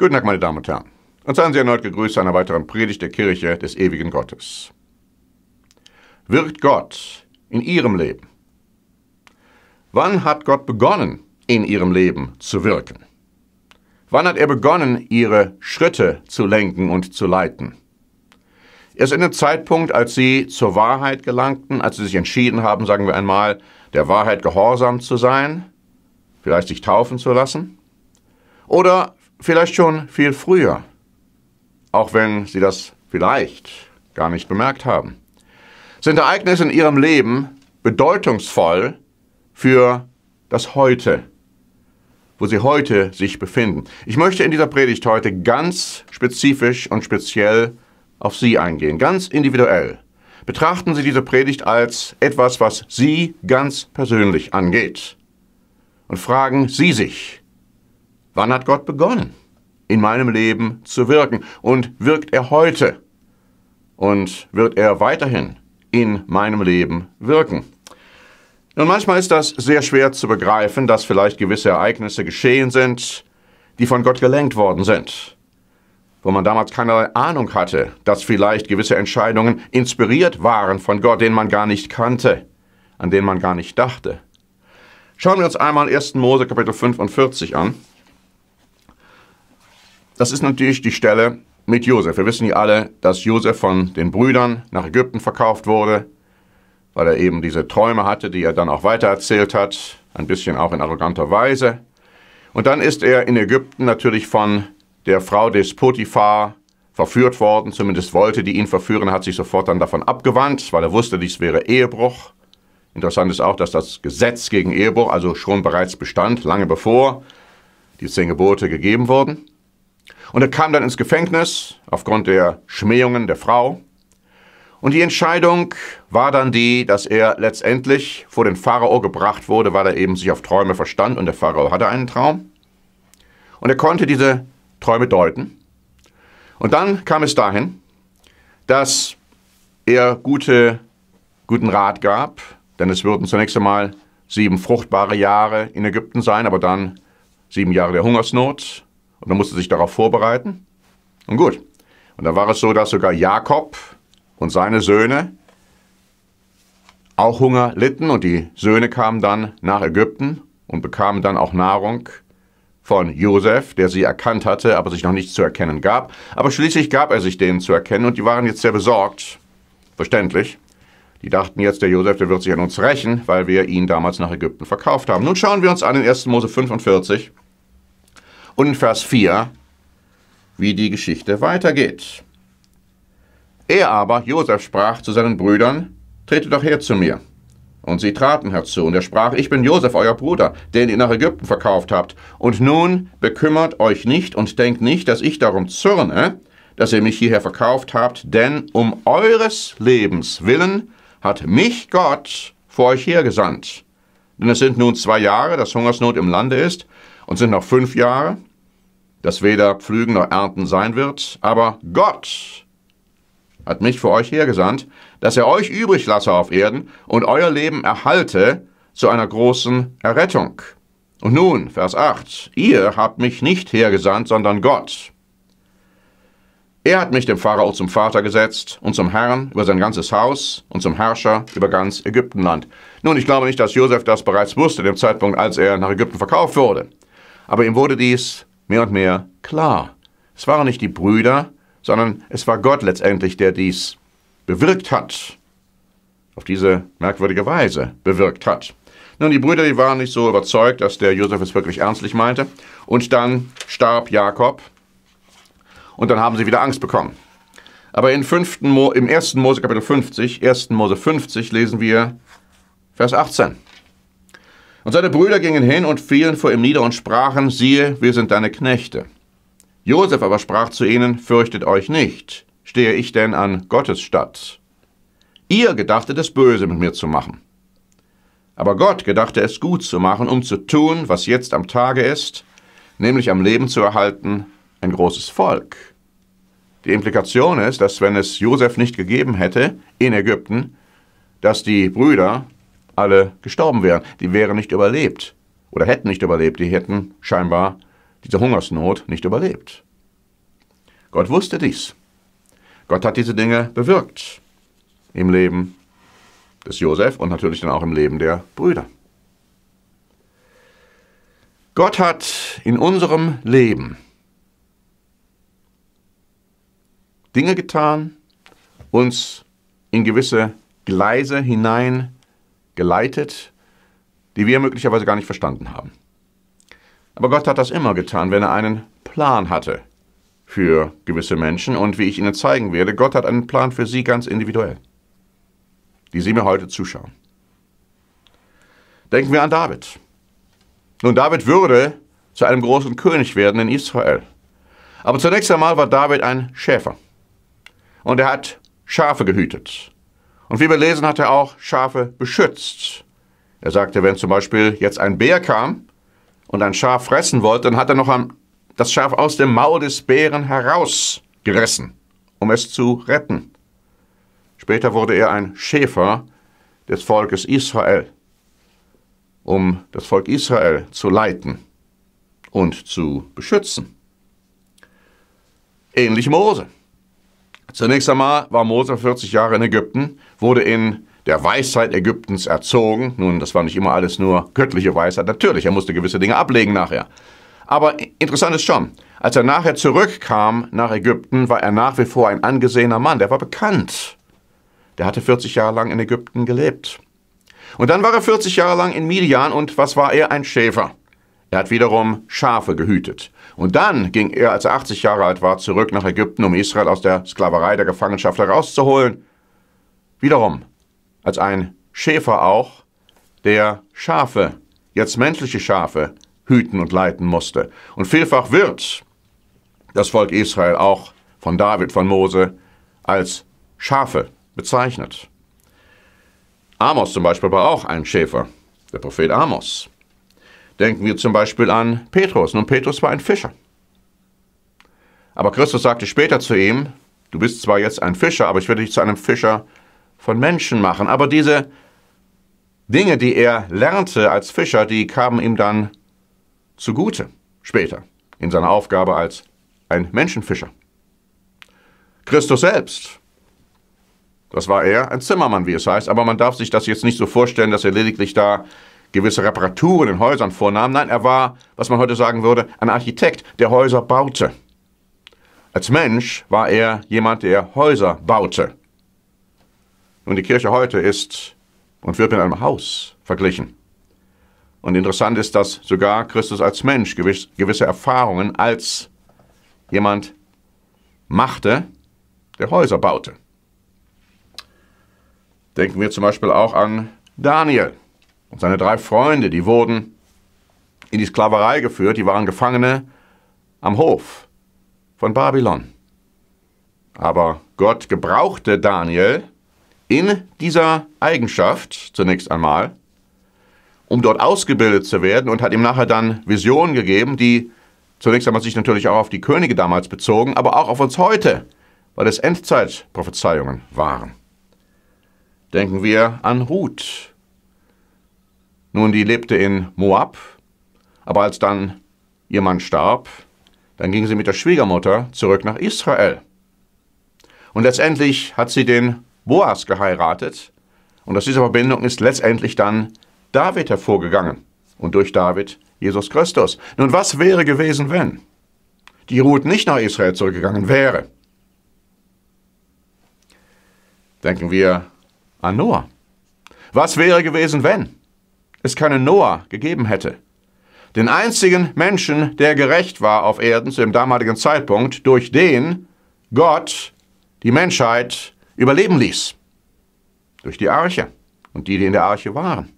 Guten Tag, meine Damen und Herren. Und seien Sie erneut gegrüßt zu einer weiteren Predigt der Kirche des ewigen Gottes. Wirkt Gott in Ihrem Leben? Wann hat Gott begonnen, in Ihrem Leben zu wirken? Wann hat er begonnen, Ihre Schritte zu lenken und zu leiten? Erst in dem Zeitpunkt, als Sie zur Wahrheit gelangten, als Sie sich entschieden haben, sagen wir einmal, der Wahrheit gehorsam zu sein, vielleicht sich taufen zu lassen, oder Vielleicht schon viel früher, auch wenn Sie das vielleicht gar nicht bemerkt haben. Sind Ereignisse in Ihrem Leben bedeutungsvoll für das Heute, wo Sie heute sich befinden? Ich möchte in dieser Predigt heute ganz spezifisch und speziell auf Sie eingehen, ganz individuell. Betrachten Sie diese Predigt als etwas, was Sie ganz persönlich angeht. Und fragen Sie sich, Wann hat Gott begonnen, in meinem Leben zu wirken? Und wirkt er heute? Und wird er weiterhin in meinem Leben wirken? Nun, manchmal ist das sehr schwer zu begreifen, dass vielleicht gewisse Ereignisse geschehen sind, die von Gott gelenkt worden sind, wo man damals keine Ahnung hatte, dass vielleicht gewisse Entscheidungen inspiriert waren von Gott, den man gar nicht kannte, an den man gar nicht dachte. Schauen wir uns einmal 1. Mose Kapitel 45 an das ist natürlich die Stelle mit Josef. Wir wissen ja alle, dass Josef von den Brüdern nach Ägypten verkauft wurde, weil er eben diese Träume hatte, die er dann auch weitererzählt hat, ein bisschen auch in arroganter Weise. Und dann ist er in Ägypten natürlich von der Frau des Potiphar verführt worden, zumindest wollte die ihn verführen, hat sich sofort dann davon abgewandt, weil er wusste, dies wäre Ehebruch. Interessant ist auch, dass das Gesetz gegen Ehebruch also schon bereits bestand, lange bevor die zehn Gebote gegeben wurden. Und er kam dann ins Gefängnis aufgrund der Schmähungen der Frau. Und die Entscheidung war dann die, dass er letztendlich vor den Pharao gebracht wurde, weil er eben sich auf Träume verstand und der Pharao hatte einen Traum. Und er konnte diese Träume deuten. Und dann kam es dahin, dass er gute, guten Rat gab, denn es würden zunächst einmal sieben fruchtbare Jahre in Ägypten sein, aber dann sieben Jahre der Hungersnot und man musste sich darauf vorbereiten. Und gut. Und da war es so, dass sogar Jakob und seine Söhne auch Hunger litten. Und die Söhne kamen dann nach Ägypten und bekamen dann auch Nahrung von Josef, der sie erkannt hatte, aber sich noch nicht zu erkennen gab. Aber schließlich gab er sich denen zu erkennen und die waren jetzt sehr besorgt. Verständlich. Die dachten jetzt, der Josef, der wird sich an uns rächen, weil wir ihn damals nach Ägypten verkauft haben. Nun schauen wir uns an in 1. Mose 45 und Vers 4, wie die Geschichte weitergeht. Er aber, Josef, sprach zu seinen Brüdern, Tretet doch her zu mir. Und sie traten herzu, und er sprach, Ich bin Josef, euer Bruder, den ihr nach Ägypten verkauft habt. Und nun bekümmert euch nicht und denkt nicht, dass ich darum zürne, dass ihr mich hierher verkauft habt, denn um eures Lebens willen hat mich Gott vor euch hergesandt. Denn es sind nun zwei Jahre, dass Hungersnot im Lande ist, und sind noch fünf Jahre, das weder Pflügen noch Ernten sein wird, aber Gott hat mich für euch hergesandt, dass er euch übrig lasse auf Erden und euer Leben erhalte zu einer großen Errettung. Und nun, Vers 8, ihr habt mich nicht hergesandt, sondern Gott. Er hat mich dem Pharao zum Vater gesetzt und zum Herrn über sein ganzes Haus und zum Herrscher über ganz Ägyptenland. Nun, ich glaube nicht, dass Josef das bereits wusste, dem Zeitpunkt, als er nach Ägypten verkauft wurde. Aber ihm wurde dies mehr und mehr klar. Es waren nicht die Brüder, sondern es war Gott letztendlich, der dies bewirkt hat. Auf diese merkwürdige Weise bewirkt hat. Nun, die Brüder, die waren nicht so überzeugt, dass der Josef es wirklich ernstlich meinte. Und dann starb Jakob. Und dann haben sie wieder Angst bekommen. Aber in 5. Mo, im 1. Mose Kapitel 50, 1. Mose 50 lesen wir Vers 18. Und seine Brüder gingen hin und fielen vor ihm nieder und sprachen, siehe, wir sind deine Knechte. Josef aber sprach zu ihnen, fürchtet euch nicht, stehe ich denn an Gottes Statt? Ihr gedachtet es böse mit mir zu machen. Aber Gott gedachte es gut zu machen, um zu tun, was jetzt am Tage ist, nämlich am Leben zu erhalten, ein großes Volk. Die Implikation ist, dass wenn es Josef nicht gegeben hätte in Ägypten, dass die Brüder alle gestorben wären. Die wären nicht überlebt oder hätten nicht überlebt. Die hätten scheinbar diese Hungersnot nicht überlebt. Gott wusste dies. Gott hat diese Dinge bewirkt im Leben des Josef und natürlich dann auch im Leben der Brüder. Gott hat in unserem Leben Dinge getan, uns in gewisse Gleise hinein geleitet, die wir möglicherweise gar nicht verstanden haben. Aber Gott hat das immer getan, wenn er einen Plan hatte für gewisse Menschen. Und wie ich Ihnen zeigen werde, Gott hat einen Plan für Sie ganz individuell, die Sie mir heute zuschauen. Denken wir an David. Nun, David würde zu einem großen König werden in Israel. Aber zunächst einmal war David ein Schäfer. Und er hat Schafe gehütet. Und wie wir lesen, hat er auch Schafe beschützt. Er sagte, wenn zum Beispiel jetzt ein Bär kam und ein Schaf fressen wollte, dann hat er noch das Schaf aus dem Maul des Bären herausgerissen, um es zu retten. Später wurde er ein Schäfer des Volkes Israel, um das Volk Israel zu leiten und zu beschützen. Ähnlich Mose. Zunächst einmal war Mose 40 Jahre in Ägypten, wurde in der Weisheit Ägyptens erzogen. Nun, das war nicht immer alles nur göttliche Weisheit. Natürlich, er musste gewisse Dinge ablegen nachher. Aber interessant ist schon, als er nachher zurückkam nach Ägypten, war er nach wie vor ein angesehener Mann. Der war bekannt. Der hatte 40 Jahre lang in Ägypten gelebt. Und dann war er 40 Jahre lang in Midian und was war er? Ein Schäfer. Er hat wiederum Schafe gehütet. Und dann ging er, als er 80 Jahre alt war, zurück nach Ägypten, um Israel aus der Sklaverei der Gefangenschaft herauszuholen. Wiederum als ein Schäfer auch, der Schafe, jetzt menschliche Schafe, hüten und leiten musste. Und vielfach wird das Volk Israel auch von David, von Mose als Schafe bezeichnet. Amos zum Beispiel war auch ein Schäfer, der Prophet Amos. Denken wir zum Beispiel an Petrus. Nun, Petrus war ein Fischer. Aber Christus sagte später zu ihm, du bist zwar jetzt ein Fischer, aber ich werde dich zu einem Fischer von Menschen machen. Aber diese Dinge, die er lernte als Fischer, die kamen ihm dann zugute später in seiner Aufgabe als ein Menschenfischer. Christus selbst, das war er, ein Zimmermann, wie es heißt, aber man darf sich das jetzt nicht so vorstellen, dass er lediglich da gewisse Reparaturen in Häusern vornahm. Nein, er war, was man heute sagen würde, ein Architekt, der Häuser baute. Als Mensch war er jemand, der Häuser baute. Und die Kirche heute ist und wird mit einem Haus verglichen. Und interessant ist, dass sogar Christus als Mensch gewisse Erfahrungen als jemand machte, der Häuser baute. Denken wir zum Beispiel auch an Daniel. Und seine drei Freunde, die wurden in die Sklaverei geführt, die waren Gefangene am Hof von Babylon. Aber Gott gebrauchte Daniel in dieser Eigenschaft zunächst einmal, um dort ausgebildet zu werden und hat ihm nachher dann Visionen gegeben, die zunächst einmal sich natürlich auch auf die Könige damals bezogen, aber auch auf uns heute, weil es Endzeitprophezeiungen waren. Denken wir an Ruth nun, die lebte in Moab, aber als dann ihr Mann starb, dann ging sie mit der Schwiegermutter zurück nach Israel. Und letztendlich hat sie den Boas geheiratet. Und aus dieser Verbindung ist letztendlich dann David hervorgegangen. Und durch David Jesus Christus. Nun, was wäre gewesen, wenn die Ruth nicht nach Israel zurückgegangen wäre? Denken wir an Noah. Was wäre gewesen, wenn es keinen Noah gegeben hätte. Den einzigen Menschen, der gerecht war auf Erden zu dem damaligen Zeitpunkt, durch den Gott die Menschheit überleben ließ. Durch die Arche und die, die in der Arche waren.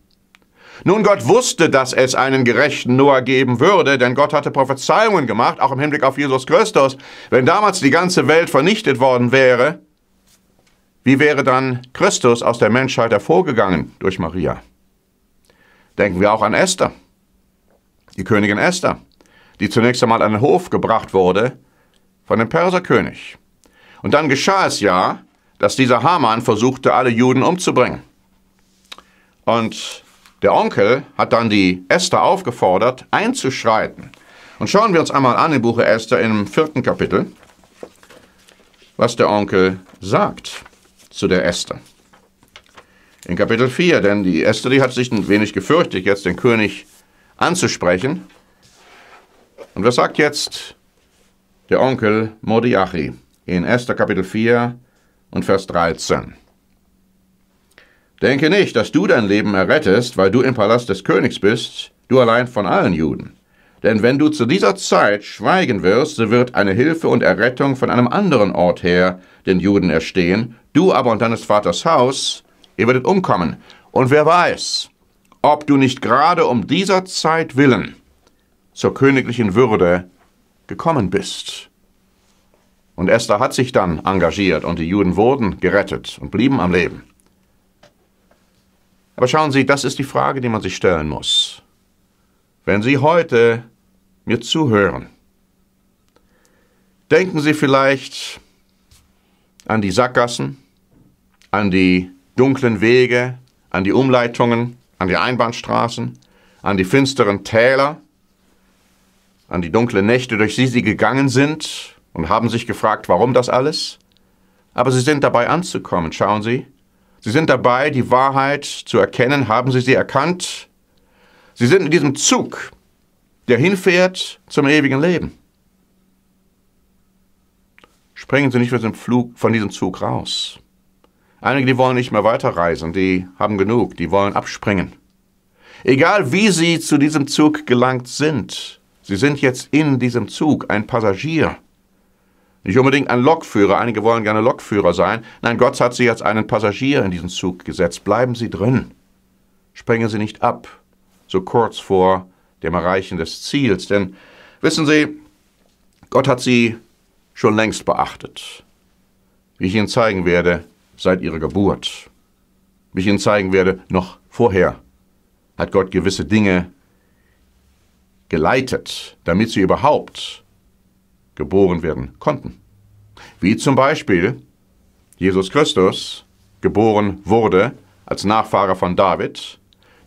Nun, Gott wusste, dass es einen gerechten Noah geben würde, denn Gott hatte Prophezeiungen gemacht, auch im Hinblick auf Jesus Christus. Wenn damals die ganze Welt vernichtet worden wäre, wie wäre dann Christus aus der Menschheit hervorgegangen durch Maria? Denken wir auch an Esther, die Königin Esther, die zunächst einmal an den Hof gebracht wurde von dem Perserkönig. Und dann geschah es ja, dass dieser Haman versuchte, alle Juden umzubringen. Und der Onkel hat dann die Esther aufgefordert, einzuschreiten. Und schauen wir uns einmal an im Buche Esther im vierten Kapitel, was der Onkel sagt zu der Esther in Kapitel 4. Denn die Esther, die hat sich ein wenig gefürchtet, jetzt den König anzusprechen. Und was sagt jetzt der Onkel Modiachi in Esther Kapitel 4 und Vers 13? Denke nicht, dass du dein Leben errettest, weil du im Palast des Königs bist, du allein von allen Juden. Denn wenn du zu dieser Zeit schweigen wirst, so wird eine Hilfe und Errettung von einem anderen Ort her den Juden erstehen, du aber und deines Vaters Haus Ihr werdet umkommen. Und wer weiß, ob du nicht gerade um dieser Zeit willen zur königlichen Würde gekommen bist. Und Esther hat sich dann engagiert und die Juden wurden gerettet und blieben am Leben. Aber schauen Sie, das ist die Frage, die man sich stellen muss. Wenn Sie heute mir zuhören, denken Sie vielleicht an die Sackgassen, an die dunklen Wege, an die Umleitungen, an die Einbahnstraßen, an die finsteren Täler, an die dunklen Nächte, durch die sie gegangen sind und haben sich gefragt, warum das alles. Aber sie sind dabei anzukommen, schauen Sie. Sie sind dabei, die Wahrheit zu erkennen. Haben Sie sie erkannt? Sie sind in diesem Zug, der hinfährt zum ewigen Leben. Springen Sie nicht von diesem Flug, von diesem Zug raus. Einige, die wollen nicht mehr weiterreisen, die haben genug, die wollen abspringen. Egal wie sie zu diesem Zug gelangt sind, sie sind jetzt in diesem Zug ein Passagier. Nicht unbedingt ein Lokführer, einige wollen gerne Lokführer sein. Nein, Gott hat sie als einen Passagier in diesen Zug gesetzt. Bleiben Sie drin. Springen Sie nicht ab, so kurz vor dem Erreichen des Ziels. Denn wissen Sie, Gott hat sie schon längst beachtet. Wie ich Ihnen zeigen werde, seit ihrer Geburt, Wie ich ihnen zeigen werde, noch vorher hat Gott gewisse Dinge geleitet, damit sie überhaupt geboren werden konnten. Wie zum Beispiel Jesus Christus geboren wurde als Nachfahre von David,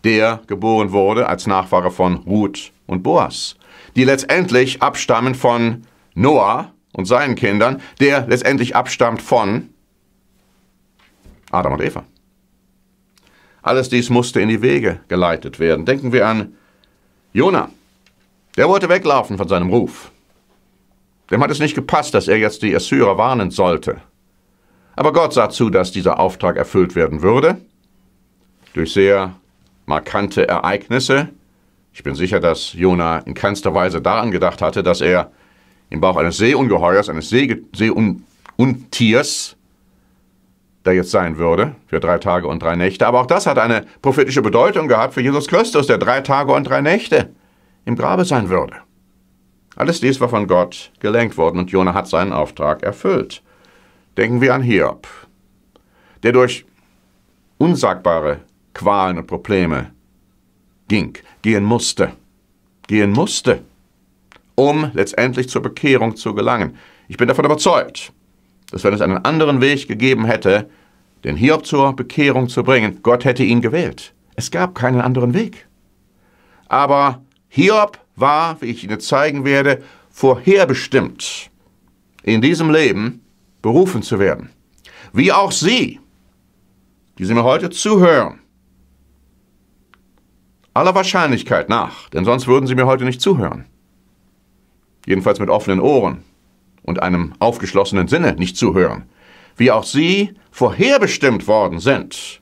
der geboren wurde als Nachfahre von Ruth und Boas, die letztendlich abstammen von Noah und seinen Kindern, der letztendlich abstammt von Adam und Eva. Alles dies musste in die Wege geleitet werden. Denken wir an Jona. Der wollte weglaufen von seinem Ruf. Dem hat es nicht gepasst, dass er jetzt die Assyrer warnen sollte. Aber Gott sah zu, dass dieser Auftrag erfüllt werden würde. Durch sehr markante Ereignisse. Ich bin sicher, dass Jona in keinster Weise daran gedacht hatte, dass er im Bauch eines Seeungeheuers, eines See Seeuntiers der jetzt sein würde, für drei Tage und drei Nächte. Aber auch das hat eine prophetische Bedeutung gehabt für Jesus Christus, der drei Tage und drei Nächte im Grabe sein würde. Alles dies war von Gott gelenkt worden und Jona hat seinen Auftrag erfüllt. Denken wir an Hiob, der durch unsagbare Qualen und Probleme ging, gehen musste, gehen musste, um letztendlich zur Bekehrung zu gelangen. Ich bin davon überzeugt, dass wenn es einen anderen Weg gegeben hätte, den Hiob zur Bekehrung zu bringen, Gott hätte ihn gewählt. Es gab keinen anderen Weg. Aber Hiob war, wie ich Ihnen zeigen werde, vorherbestimmt, in diesem Leben berufen zu werden. Wie auch Sie, die Sie mir heute zuhören, aller Wahrscheinlichkeit nach, denn sonst würden Sie mir heute nicht zuhören. Jedenfalls mit offenen Ohren und einem aufgeschlossenen Sinne nicht zuhören, wie auch sie vorherbestimmt worden sind,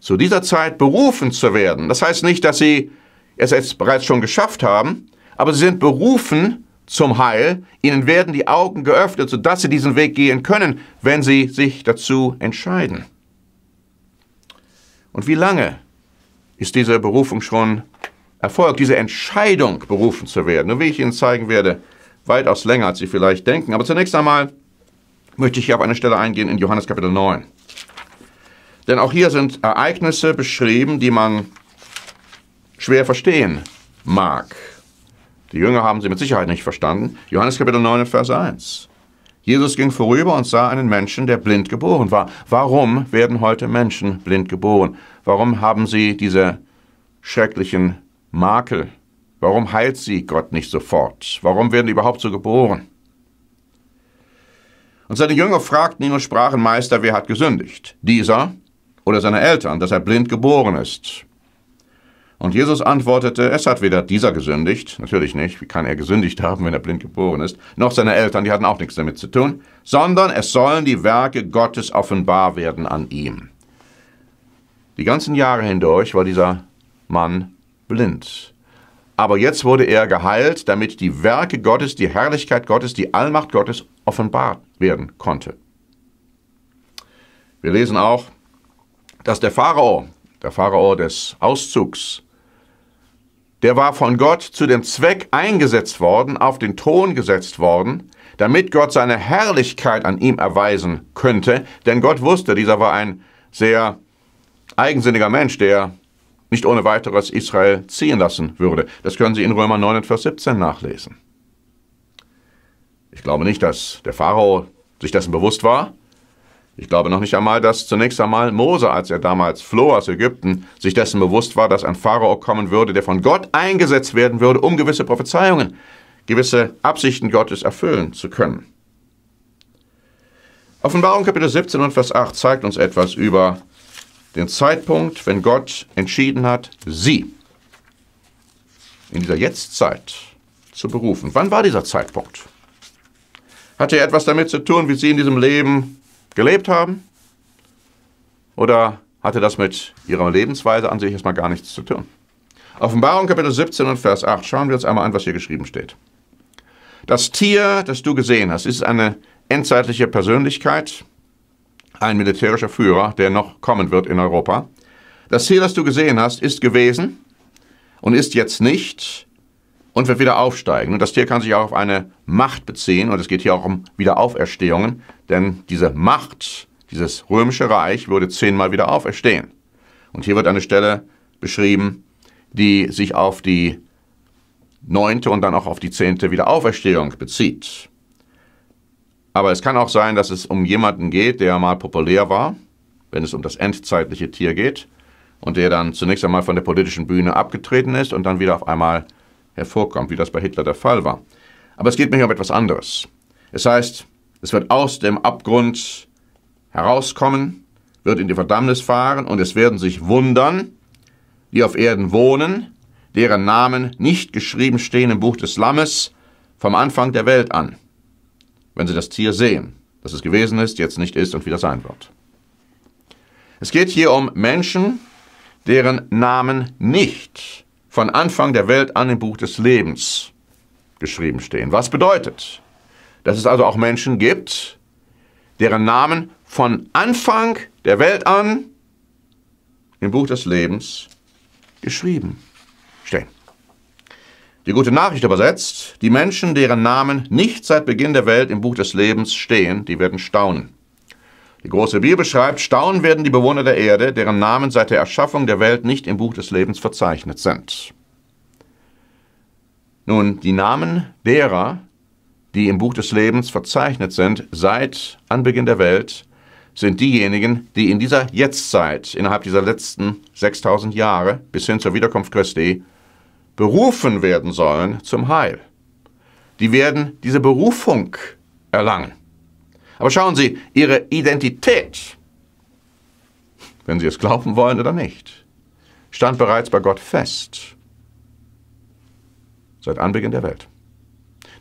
zu dieser Zeit berufen zu werden. Das heißt nicht, dass sie es jetzt bereits schon geschafft haben, aber sie sind berufen zum Heil. Ihnen werden die Augen geöffnet, sodass sie diesen Weg gehen können, wenn sie sich dazu entscheiden. Und wie lange ist diese Berufung schon erfolgt, diese Entscheidung berufen zu werden? Und wie ich Ihnen zeigen werde, weitaus länger, als Sie vielleicht denken. Aber zunächst einmal möchte ich hier auf eine Stelle eingehen in Johannes Kapitel 9. Denn auch hier sind Ereignisse beschrieben, die man schwer verstehen mag. Die Jünger haben sie mit Sicherheit nicht verstanden. Johannes Kapitel 9, Vers 1. Jesus ging vorüber und sah einen Menschen, der blind geboren war. Warum werden heute Menschen blind geboren? Warum haben sie diese schrecklichen Makel? Warum heilt sie Gott nicht sofort? Warum werden die überhaupt so geboren? Und seine Jünger fragten ihn und sprachen, Meister, wer hat gesündigt? Dieser oder seine Eltern, dass er blind geboren ist? Und Jesus antwortete, es hat weder dieser gesündigt, natürlich nicht, wie kann er gesündigt haben, wenn er blind geboren ist, noch seine Eltern, die hatten auch nichts damit zu tun, sondern es sollen die Werke Gottes offenbar werden an ihm. Die ganzen Jahre hindurch war dieser Mann blind. Aber jetzt wurde er geheilt, damit die Werke Gottes, die Herrlichkeit Gottes, die Allmacht Gottes offenbart werden konnte. Wir lesen auch, dass der Pharao, der Pharao des Auszugs, der war von Gott zu dem Zweck eingesetzt worden, auf den Thron gesetzt worden, damit Gott seine Herrlichkeit an ihm erweisen könnte. Denn Gott wusste, dieser war ein sehr eigensinniger Mensch, der nicht ohne weiteres Israel ziehen lassen würde. Das können Sie in Römer 9 und Vers 17 nachlesen. Ich glaube nicht, dass der Pharao sich dessen bewusst war. Ich glaube noch nicht einmal, dass zunächst einmal Mose, als er damals floh aus Ägypten, sich dessen bewusst war, dass ein Pharao kommen würde, der von Gott eingesetzt werden würde, um gewisse Prophezeiungen, gewisse Absichten Gottes erfüllen zu können. Offenbarung Kapitel 17 und Vers 8 zeigt uns etwas über den Zeitpunkt, wenn Gott entschieden hat, sie in dieser Jetztzeit zu berufen. Wann war dieser Zeitpunkt? Hatte er etwas damit zu tun, wie sie in diesem Leben gelebt haben? Oder hatte das mit ihrer Lebensweise an sich erstmal gar nichts zu tun? Offenbarung Kapitel 17 und Vers 8. Schauen wir uns einmal an, was hier geschrieben steht. Das Tier, das du gesehen hast, ist eine endzeitliche Persönlichkeit, ein militärischer Führer, der noch kommen wird in Europa. Das Ziel, das du gesehen hast, ist gewesen und ist jetzt nicht und wird wieder aufsteigen. Und das Tier kann sich auch auf eine Macht beziehen und es geht hier auch um Wiederauferstehungen, denn diese Macht, dieses römische Reich würde zehnmal wieder auferstehen. Und hier wird eine Stelle beschrieben, die sich auf die neunte und dann auch auf die zehnte Wiederauferstehung bezieht. Aber es kann auch sein, dass es um jemanden geht, der mal populär war, wenn es um das endzeitliche Tier geht, und der dann zunächst einmal von der politischen Bühne abgetreten ist und dann wieder auf einmal hervorkommt, wie das bei Hitler der Fall war. Aber es geht mir hier um etwas anderes. Es heißt, es wird aus dem Abgrund herauskommen, wird in die Verdammnis fahren und es werden sich wundern, die auf Erden wohnen, deren Namen nicht geschrieben stehen im Buch des Lammes vom Anfang der Welt an wenn sie das Tier sehen, das es gewesen ist, jetzt nicht ist und wieder sein wird. Es geht hier um Menschen, deren Namen nicht von Anfang der Welt an im Buch des Lebens geschrieben stehen. Was bedeutet, dass es also auch Menschen gibt, deren Namen von Anfang der Welt an im Buch des Lebens geschrieben stehen. Die gute Nachricht übersetzt, die Menschen, deren Namen nicht seit Beginn der Welt im Buch des Lebens stehen, die werden staunen. Die große Bibel schreibt, staunen werden die Bewohner der Erde, deren Namen seit der Erschaffung der Welt nicht im Buch des Lebens verzeichnet sind. Nun, die Namen derer, die im Buch des Lebens verzeichnet sind, seit Anbeginn der Welt, sind diejenigen, die in dieser Jetztzeit, innerhalb dieser letzten 6000 Jahre bis hin zur Wiederkunft Christi, berufen werden sollen zum Heil. Die werden diese Berufung erlangen. Aber schauen Sie, ihre Identität, wenn Sie es glauben wollen oder nicht, stand bereits bei Gott fest. Seit Anbeginn der Welt.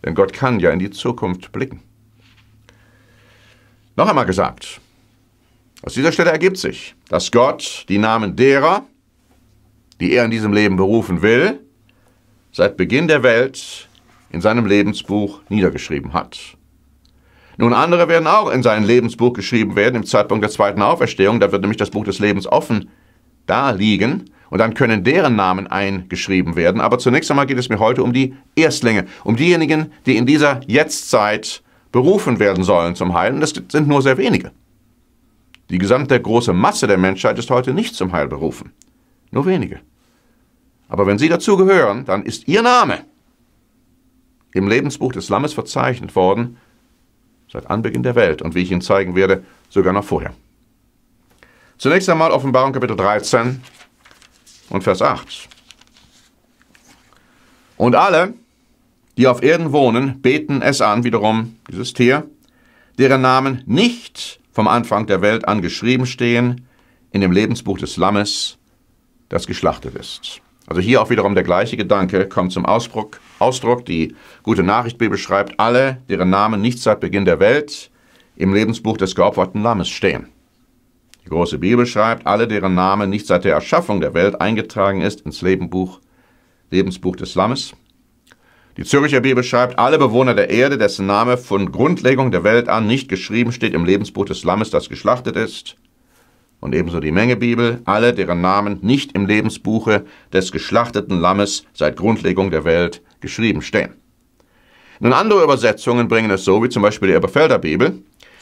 Denn Gott kann ja in die Zukunft blicken. Noch einmal gesagt, aus dieser Stelle ergibt sich, dass Gott die Namen derer, die er in diesem Leben berufen will, seit Beginn der Welt in seinem Lebensbuch niedergeschrieben hat. Nun, andere werden auch in sein Lebensbuch geschrieben werden im Zeitpunkt der zweiten Auferstehung. Da wird nämlich das Buch des Lebens offen da liegen und dann können deren Namen eingeschrieben werden. Aber zunächst einmal geht es mir heute um die Erstlinge, um diejenigen, die in dieser Jetztzeit berufen werden sollen zum Heilen. das sind nur sehr wenige. Die gesamte große Masse der Menschheit ist heute nicht zum Heil berufen. Nur wenige. Aber wenn Sie dazu gehören, dann ist Ihr Name im Lebensbuch des Lammes verzeichnet worden, seit Anbeginn der Welt und wie ich Ihnen zeigen werde, sogar noch vorher. Zunächst einmal Offenbarung Kapitel 13 und Vers 8. Und alle, die auf Erden wohnen, beten es an, wiederum dieses Tier, deren Namen nicht vom Anfang der Welt an geschrieben stehen in dem Lebensbuch des Lammes, das geschlachtet ist. Also hier auch wiederum der gleiche Gedanke kommt zum Ausdruck. Ausdruck, die gute Nachricht Bibel schreibt, alle, deren Namen nicht seit Beginn der Welt im Lebensbuch des geopferten Lammes stehen. Die große Bibel schreibt, alle, deren Name nicht seit der Erschaffung der Welt eingetragen ist ins Lebenbuch, Lebensbuch des Lammes. Die Zürcher Bibel schreibt, alle Bewohner der Erde, dessen Name von Grundlegung der Welt an nicht geschrieben steht im Lebensbuch des Lammes, das geschlachtet ist und ebenso die Mengebibel, alle deren Namen nicht im Lebensbuche des geschlachteten Lammes seit Grundlegung der Welt geschrieben stehen. Nun andere Übersetzungen bringen es so, wie zum Beispiel die Eberfelder Bibel,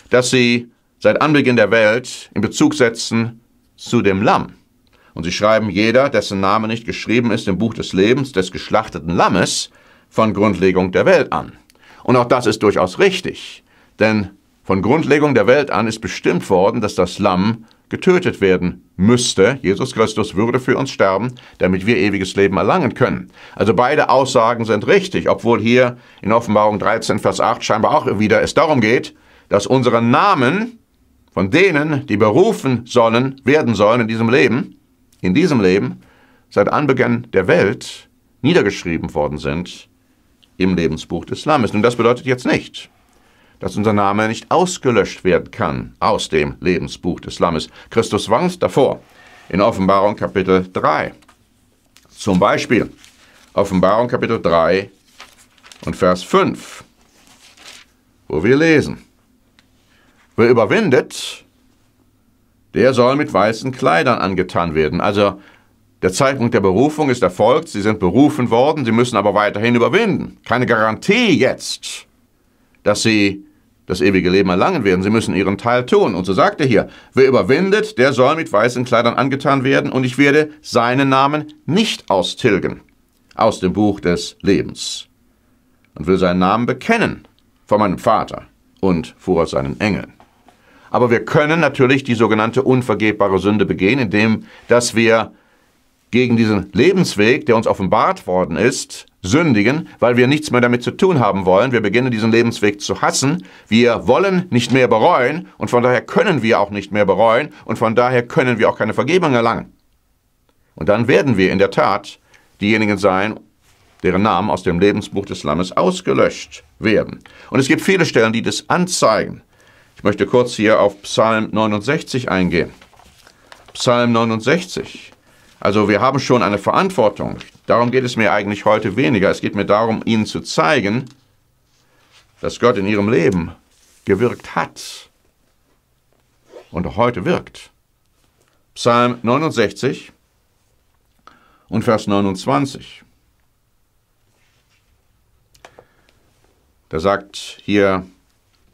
dass sie seit Anbeginn der Welt in Bezug setzen zu dem Lamm. Und sie schreiben, jeder, dessen Name nicht geschrieben ist im Buch des Lebens des geschlachteten Lammes, von Grundlegung der Welt an. Und auch das ist durchaus richtig, denn von Grundlegung der Welt an ist bestimmt worden, dass das Lamm getötet werden müsste. Jesus Christus würde für uns sterben, damit wir ewiges Leben erlangen können. Also beide Aussagen sind richtig, obwohl hier in Offenbarung 13, Vers 8 scheinbar auch wieder es darum geht, dass unsere Namen von denen, die berufen sollen, werden sollen in diesem Leben, in diesem Leben, seit Anbeginn der Welt niedergeschrieben worden sind im Lebensbuch des Lammes. Und das bedeutet jetzt nicht, dass unser Name nicht ausgelöscht werden kann aus dem Lebensbuch des Lammes. Christus warnt davor in Offenbarung Kapitel 3. Zum Beispiel Offenbarung Kapitel 3 und Vers 5, wo wir lesen, wer überwindet, der soll mit weißen Kleidern angetan werden. Also der Zeitpunkt der Berufung ist erfolgt, sie sind berufen worden, sie müssen aber weiterhin überwinden. Keine Garantie jetzt, dass sie das ewige Leben erlangen werden, sie müssen ihren Teil tun. Und so sagt er hier, wer überwindet, der soll mit weißen Kleidern angetan werden, und ich werde seinen Namen nicht austilgen aus dem Buch des Lebens und will seinen Namen bekennen vor meinem Vater und vor seinen Engeln. Aber wir können natürlich die sogenannte unvergebbare Sünde begehen, indem dass wir gegen diesen Lebensweg, der uns offenbart worden ist, sündigen, weil wir nichts mehr damit zu tun haben wollen. Wir beginnen diesen Lebensweg zu hassen. Wir wollen nicht mehr bereuen und von daher können wir auch nicht mehr bereuen und von daher können wir auch keine Vergebung erlangen. Und dann werden wir in der Tat diejenigen sein, deren Namen aus dem Lebensbuch des Lammes ausgelöscht werden. Und es gibt viele Stellen, die das anzeigen. Ich möchte kurz hier auf Psalm 69 eingehen. Psalm 69. Also wir haben schon eine Verantwortung, Darum geht es mir eigentlich heute weniger. Es geht mir darum, ihnen zu zeigen, dass Gott in ihrem Leben gewirkt hat und heute wirkt. Psalm 69 und Vers 29. Da sagt hier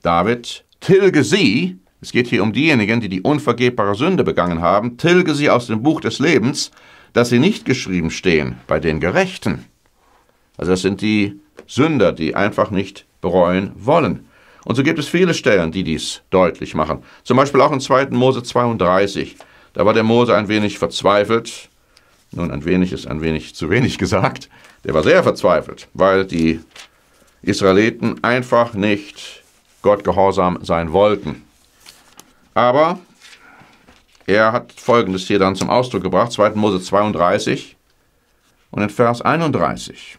David, tilge sie, es geht hier um diejenigen, die die unvergebbare Sünde begangen haben, tilge sie aus dem Buch des Lebens, dass sie nicht geschrieben stehen bei den Gerechten. Also das sind die Sünder, die einfach nicht bereuen wollen. Und so gibt es viele Stellen, die dies deutlich machen. Zum Beispiel auch in 2. Mose 32. Da war der Mose ein wenig verzweifelt. Nun, ein wenig ist ein wenig zu wenig gesagt. Der war sehr verzweifelt, weil die Israeliten einfach nicht Gott gehorsam sein wollten. Aber er hat Folgendes hier dann zum Ausdruck gebracht, 2. Mose 32 und in Vers 31.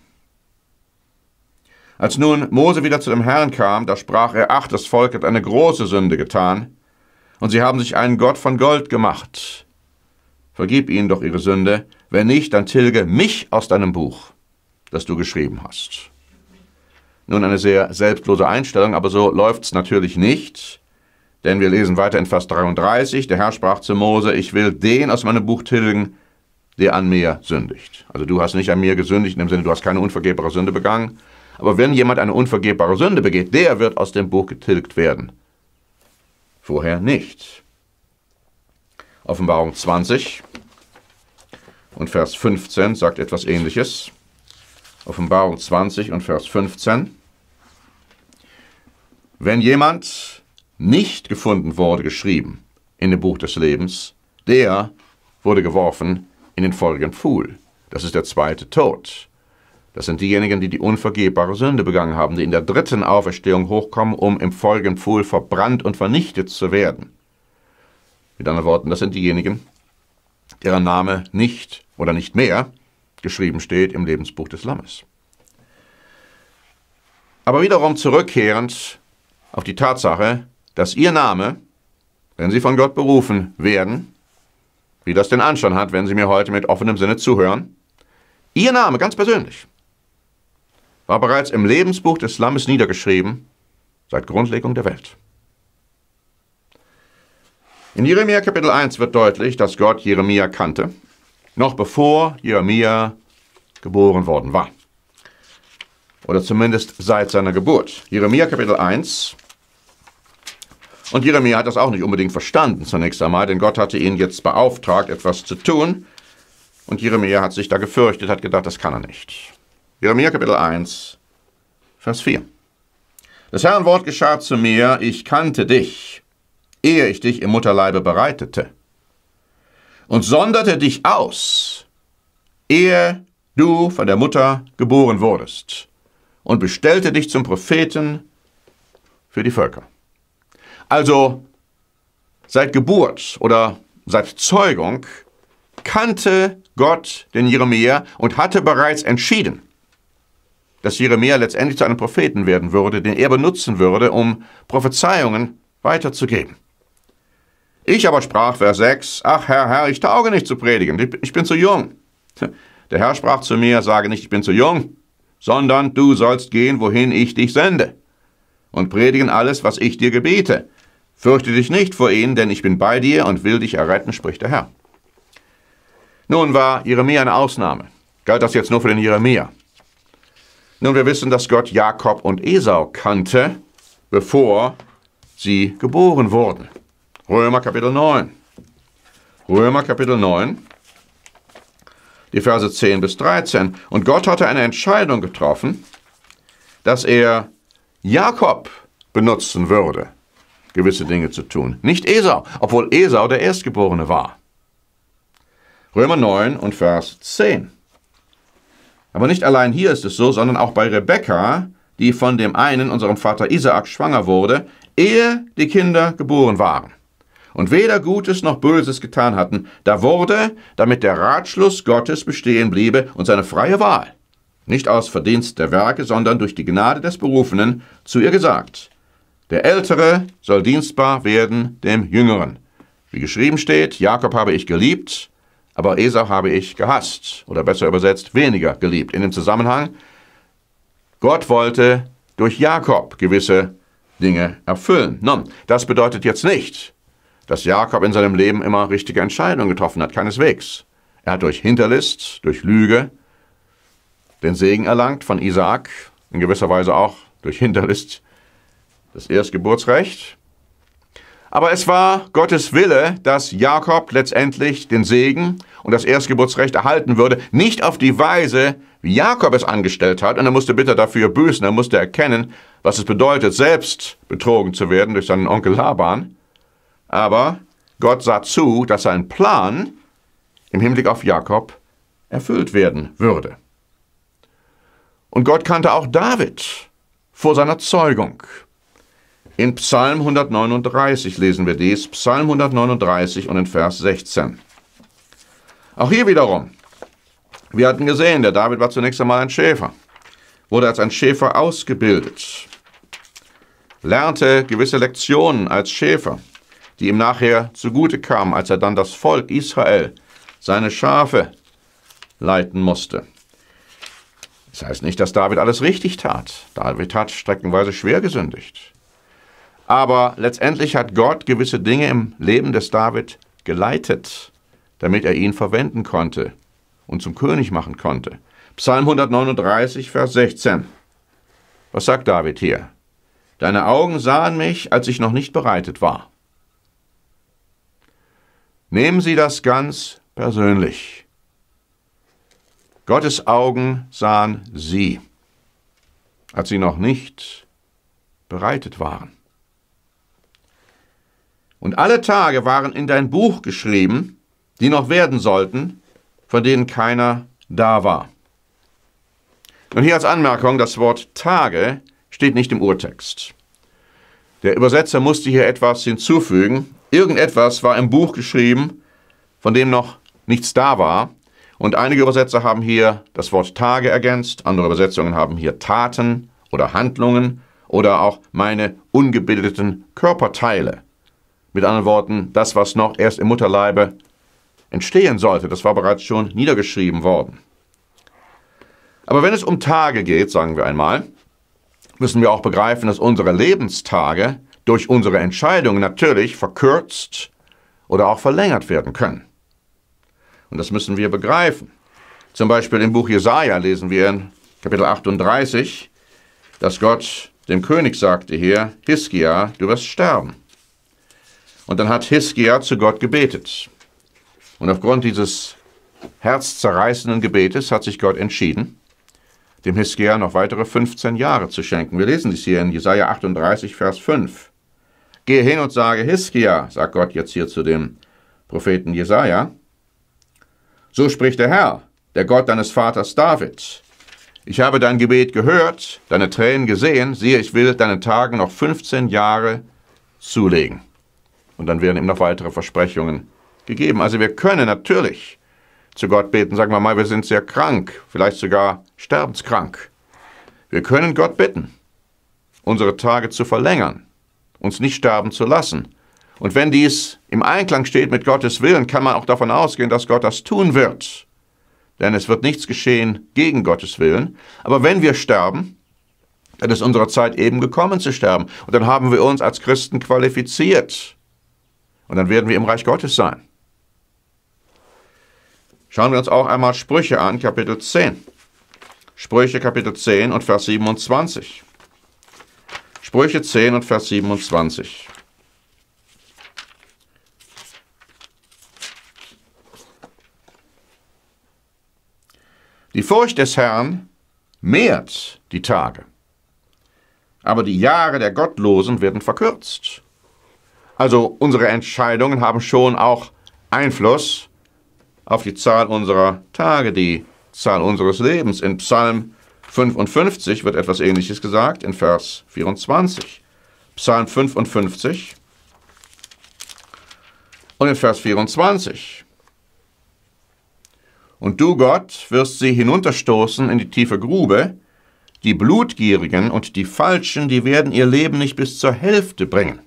Als nun Mose wieder zu dem Herrn kam, da sprach er, ach, das Volk hat eine große Sünde getan, und sie haben sich einen Gott von Gold gemacht. Vergib ihnen doch ihre Sünde, wenn nicht, dann tilge mich aus deinem Buch, das du geschrieben hast. Nun eine sehr selbstlose Einstellung, aber so läuft es natürlich nicht. Denn wir lesen weiter in Vers 33, der Herr sprach zu Mose, ich will den aus meinem Buch tilgen, der an mir sündigt. Also du hast nicht an mir gesündigt, in dem Sinne, du hast keine unvergebbare Sünde begangen. Aber wenn jemand eine unvergebbare Sünde begeht, der wird aus dem Buch getilgt werden. Vorher nicht. Offenbarung 20 und Vers 15 sagt etwas ähnliches. Offenbarung 20 und Vers 15. Wenn jemand nicht gefunden wurde, geschrieben in dem Buch des Lebens, der wurde geworfen in den folgenden Pfuhl. Das ist der zweite Tod. Das sind diejenigen, die die unvergebbare Sünde begangen haben, die in der dritten Auferstehung hochkommen, um im folgenden Pfuhl verbrannt und vernichtet zu werden. Mit anderen Worten, das sind diejenigen, deren Name nicht oder nicht mehr geschrieben steht im Lebensbuch des Lammes. Aber wiederum zurückkehrend auf die Tatsache, dass Ihr Name, wenn Sie von Gott berufen werden, wie das den Anschein hat, wenn Sie mir heute mit offenem Sinne zuhören, Ihr Name ganz persönlich war bereits im Lebensbuch des Lammes niedergeschrieben, seit Grundlegung der Welt. In Jeremia Kapitel 1 wird deutlich, dass Gott Jeremia kannte, noch bevor Jeremia geboren worden war. Oder zumindest seit seiner Geburt. Jeremia Kapitel 1, und Jeremia hat das auch nicht unbedingt verstanden zunächst einmal, denn Gott hatte ihn jetzt beauftragt, etwas zu tun. Und Jeremia hat sich da gefürchtet, hat gedacht, das kann er nicht. Jeremia Kapitel 1, Vers 4. Das Herrn Wort geschah zu mir, ich kannte dich, ehe ich dich im Mutterleibe bereitete, und sonderte dich aus, ehe du von der Mutter geboren wurdest, und bestellte dich zum Propheten für die Völker also seit Geburt oder seit Zeugung, kannte Gott den Jeremia und hatte bereits entschieden, dass Jeremia letztendlich zu einem Propheten werden würde, den er benutzen würde, um Prophezeiungen weiterzugeben. Ich aber sprach, Vers 6, ach Herr, Herr, ich tauge nicht zu predigen, ich bin zu jung. Der Herr sprach zu mir, sage nicht, ich bin zu jung, sondern du sollst gehen, wohin ich dich sende, und predigen alles, was ich dir gebiete. Fürchte dich nicht vor ihnen, denn ich bin bei dir und will dich erretten, spricht der Herr. Nun war Jeremia eine Ausnahme. Galt das jetzt nur für den Jeremia? Nun, wir wissen, dass Gott Jakob und Esau kannte, bevor sie geboren wurden. Römer Kapitel 9. Römer Kapitel 9, die Verse 10 bis 13. Und Gott hatte eine Entscheidung getroffen, dass er Jakob benutzen würde gewisse Dinge zu tun. Nicht Esau, obwohl Esau der Erstgeborene war. Römer 9 und Vers 10. Aber nicht allein hier ist es so, sondern auch bei Rebekka, die von dem einen, unserem Vater Isaak, schwanger wurde, ehe die Kinder geboren waren und weder Gutes noch Böses getan hatten, da wurde, damit der Ratschluss Gottes bestehen bliebe und seine freie Wahl, nicht aus Verdienst der Werke, sondern durch die Gnade des Berufenen, zu ihr gesagt, der Ältere soll dienstbar werden dem Jüngeren. Wie geschrieben steht, Jakob habe ich geliebt, aber Esau habe ich gehasst. Oder besser übersetzt, weniger geliebt. In dem Zusammenhang, Gott wollte durch Jakob gewisse Dinge erfüllen. Nun, das bedeutet jetzt nicht, dass Jakob in seinem Leben immer richtige Entscheidungen getroffen hat. Keineswegs. Er hat durch Hinterlist, durch Lüge den Segen erlangt von Isaak, in gewisser Weise auch durch Hinterlist das Erstgeburtsrecht. Aber es war Gottes Wille, dass Jakob letztendlich den Segen und das Erstgeburtsrecht erhalten würde, nicht auf die Weise, wie Jakob es angestellt hat, und er musste bitter dafür büßen, er musste erkennen, was es bedeutet, selbst betrogen zu werden durch seinen Onkel Laban. Aber Gott sah zu, dass sein Plan im Hinblick auf Jakob erfüllt werden würde. Und Gott kannte auch David vor seiner Zeugung. In Psalm 139 lesen wir dies, Psalm 139 und in Vers 16. Auch hier wiederum, wir hatten gesehen, der David war zunächst einmal ein Schäfer, wurde als ein Schäfer ausgebildet, lernte gewisse Lektionen als Schäfer, die ihm nachher zugute kamen, als er dann das Volk Israel, seine Schafe, leiten musste. Das heißt nicht, dass David alles richtig tat. David hat streckenweise schwer gesündigt. Aber letztendlich hat Gott gewisse Dinge im Leben des David geleitet, damit er ihn verwenden konnte und zum König machen konnte. Psalm 139, Vers 16. Was sagt David hier? Deine Augen sahen mich, als ich noch nicht bereitet war. Nehmen Sie das ganz persönlich. Gottes Augen sahen Sie, als Sie noch nicht bereitet waren. Und alle Tage waren in dein Buch geschrieben, die noch werden sollten, von denen keiner da war. Und hier als Anmerkung, das Wort Tage steht nicht im Urtext. Der Übersetzer musste hier etwas hinzufügen. Irgendetwas war im Buch geschrieben, von dem noch nichts da war. Und einige Übersetzer haben hier das Wort Tage ergänzt, andere Übersetzungen haben hier Taten oder Handlungen oder auch meine ungebildeten Körperteile mit anderen Worten, das, was noch erst im Mutterleibe entstehen sollte, das war bereits schon niedergeschrieben worden. Aber wenn es um Tage geht, sagen wir einmal, müssen wir auch begreifen, dass unsere Lebenstage durch unsere Entscheidungen natürlich verkürzt oder auch verlängert werden können. Und das müssen wir begreifen. Zum Beispiel im Buch Jesaja lesen wir in Kapitel 38, dass Gott dem König sagte hier, Hiskia, du wirst sterben. Und dann hat Hiskia zu Gott gebetet. Und aufgrund dieses herzzerreißenden Gebetes hat sich Gott entschieden, dem Hiskia noch weitere 15 Jahre zu schenken. Wir lesen dies hier in Jesaja 38, Vers 5. Gehe hin und sage, Hiskia, sagt Gott jetzt hier zu dem Propheten Jesaja, so spricht der Herr, der Gott deines Vaters David. Ich habe dein Gebet gehört, deine Tränen gesehen, siehe, ich will deinen Tagen noch 15 Jahre zulegen. Und dann wären ihm noch weitere Versprechungen gegeben. Also wir können natürlich zu Gott beten. Sagen wir mal, wir sind sehr krank, vielleicht sogar sterbenskrank. Wir können Gott bitten, unsere Tage zu verlängern, uns nicht sterben zu lassen. Und wenn dies im Einklang steht mit Gottes Willen, kann man auch davon ausgehen, dass Gott das tun wird. Denn es wird nichts geschehen gegen Gottes Willen. Aber wenn wir sterben, dann ist unsere Zeit eben gekommen zu sterben. Und dann haben wir uns als Christen qualifiziert und dann werden wir im Reich Gottes sein. Schauen wir uns auch einmal Sprüche an, Kapitel 10. Sprüche Kapitel 10 und Vers 27. Sprüche 10 und Vers 27. Die Furcht des Herrn mehrt die Tage, aber die Jahre der Gottlosen werden verkürzt. Also unsere Entscheidungen haben schon auch Einfluss auf die Zahl unserer Tage, die Zahl unseres Lebens. In Psalm 55 wird etwas Ähnliches gesagt, in Vers 24. Psalm 55 und in Vers 24. Und du, Gott, wirst sie hinunterstoßen in die tiefe Grube. Die Blutgierigen und die Falschen, die werden ihr Leben nicht bis zur Hälfte bringen.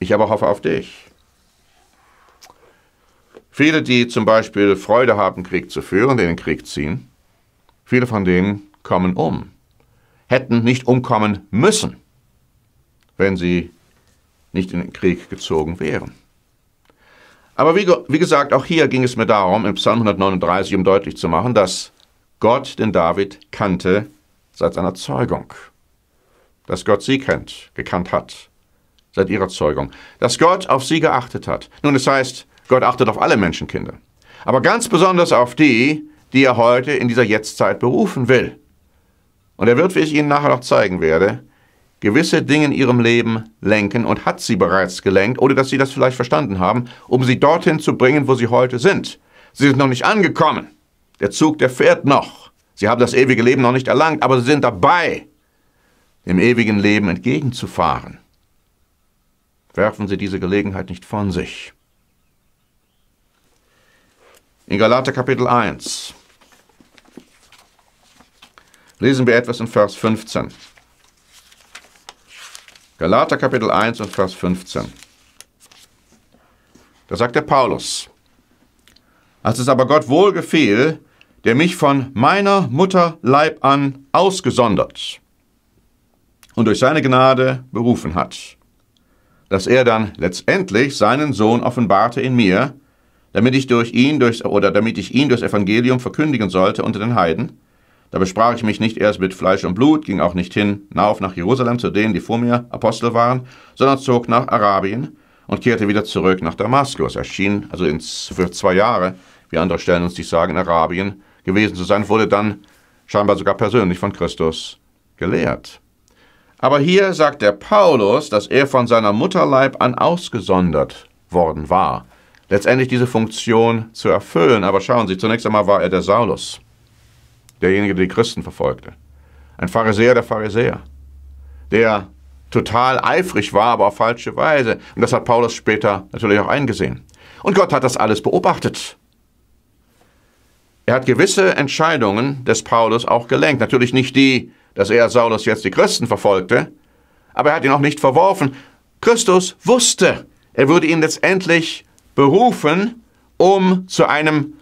Ich aber hoffe auf dich. Viele, die zum Beispiel Freude haben, Krieg zu führen, in den Krieg ziehen, viele von denen kommen um, hätten nicht umkommen müssen, wenn sie nicht in den Krieg gezogen wären. Aber wie, wie, gesagt, auch hier ging es mir darum, im Psalm 139, um deutlich zu machen, dass Gott den David kannte seit seiner Zeugung. Dass Gott sie kennt, gekannt hat seit ihrer Zeugung, dass Gott auf sie geachtet hat. Nun, es das heißt, Gott achtet auf alle Menschenkinder, aber ganz besonders auf die, die er heute in dieser Jetztzeit berufen will. Und er wird, wie ich Ihnen nachher noch zeigen werde, gewisse Dinge in ihrem Leben lenken und hat sie bereits gelenkt, ohne dass sie das vielleicht verstanden haben, um sie dorthin zu bringen, wo sie heute sind. Sie sind noch nicht angekommen. Der Zug, der fährt noch. Sie haben das ewige Leben noch nicht erlangt, aber sie sind dabei, dem ewigen Leben entgegenzufahren. Werfen Sie diese Gelegenheit nicht von sich. In Galater Kapitel 1 lesen wir etwas in Vers 15. Galater Kapitel 1 und Vers 15. Da sagt der Paulus, als es aber Gott wohlgefiel, der mich von meiner Mutter Leib an ausgesondert und durch seine Gnade berufen hat dass er dann letztendlich seinen Sohn offenbarte in mir, damit ich durch ihn durchs, oder damit ich ihn durchs Evangelium verkündigen sollte unter den Heiden. Da besprach ich mich nicht erst mit Fleisch und Blut, ging auch nicht hin, nauf nach Jerusalem zu denen, die vor mir Apostel waren, sondern zog nach Arabien und kehrte wieder zurück nach Damaskus. Er schien also in, für zwei Jahre, wie andere Stellen uns dies sagen, in Arabien gewesen zu sein, wurde dann scheinbar sogar persönlich von Christus gelehrt. Aber hier sagt der Paulus, dass er von seiner Mutterleib an ausgesondert worden war, letztendlich diese Funktion zu erfüllen. Aber schauen Sie, zunächst einmal war er der Saulus, derjenige, der die Christen verfolgte. Ein Pharisäer der Pharisäer, der total eifrig war, aber auf falsche Weise. Und das hat Paulus später natürlich auch eingesehen. Und Gott hat das alles beobachtet. Er hat gewisse Entscheidungen des Paulus auch gelenkt. Natürlich nicht die, dass er Saulus jetzt die Christen verfolgte, aber er hat ihn auch nicht verworfen. Christus wusste, er würde ihn letztendlich berufen, um zu einem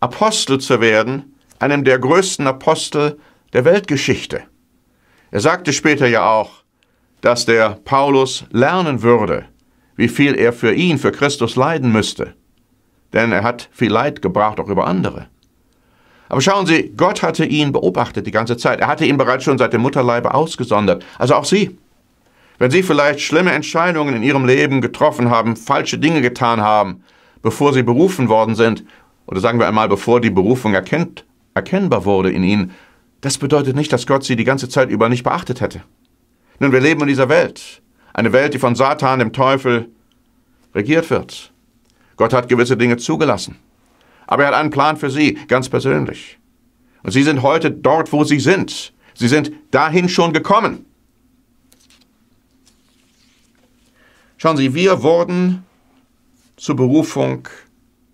Apostel zu werden, einem der größten Apostel der Weltgeschichte. Er sagte später ja auch, dass der Paulus lernen würde, wie viel er für ihn, für Christus leiden müsste. Denn er hat viel Leid gebracht, auch über andere. Aber schauen Sie, Gott hatte ihn beobachtet die ganze Zeit. Er hatte ihn bereits schon seit dem Mutterleibe ausgesondert. Also auch Sie. Wenn Sie vielleicht schlimme Entscheidungen in Ihrem Leben getroffen haben, falsche Dinge getan haben, bevor Sie berufen worden sind, oder sagen wir einmal, bevor die Berufung erkennt, erkennbar wurde in Ihnen, das bedeutet nicht, dass Gott Sie die ganze Zeit über nicht beachtet hätte. Nun, wir leben in dieser Welt. Eine Welt, die von Satan, dem Teufel, regiert wird. Gott hat gewisse Dinge zugelassen. Aber er hat einen Plan für Sie, ganz persönlich. Und Sie sind heute dort, wo Sie sind. Sie sind dahin schon gekommen. Schauen Sie, wir wurden zur Berufung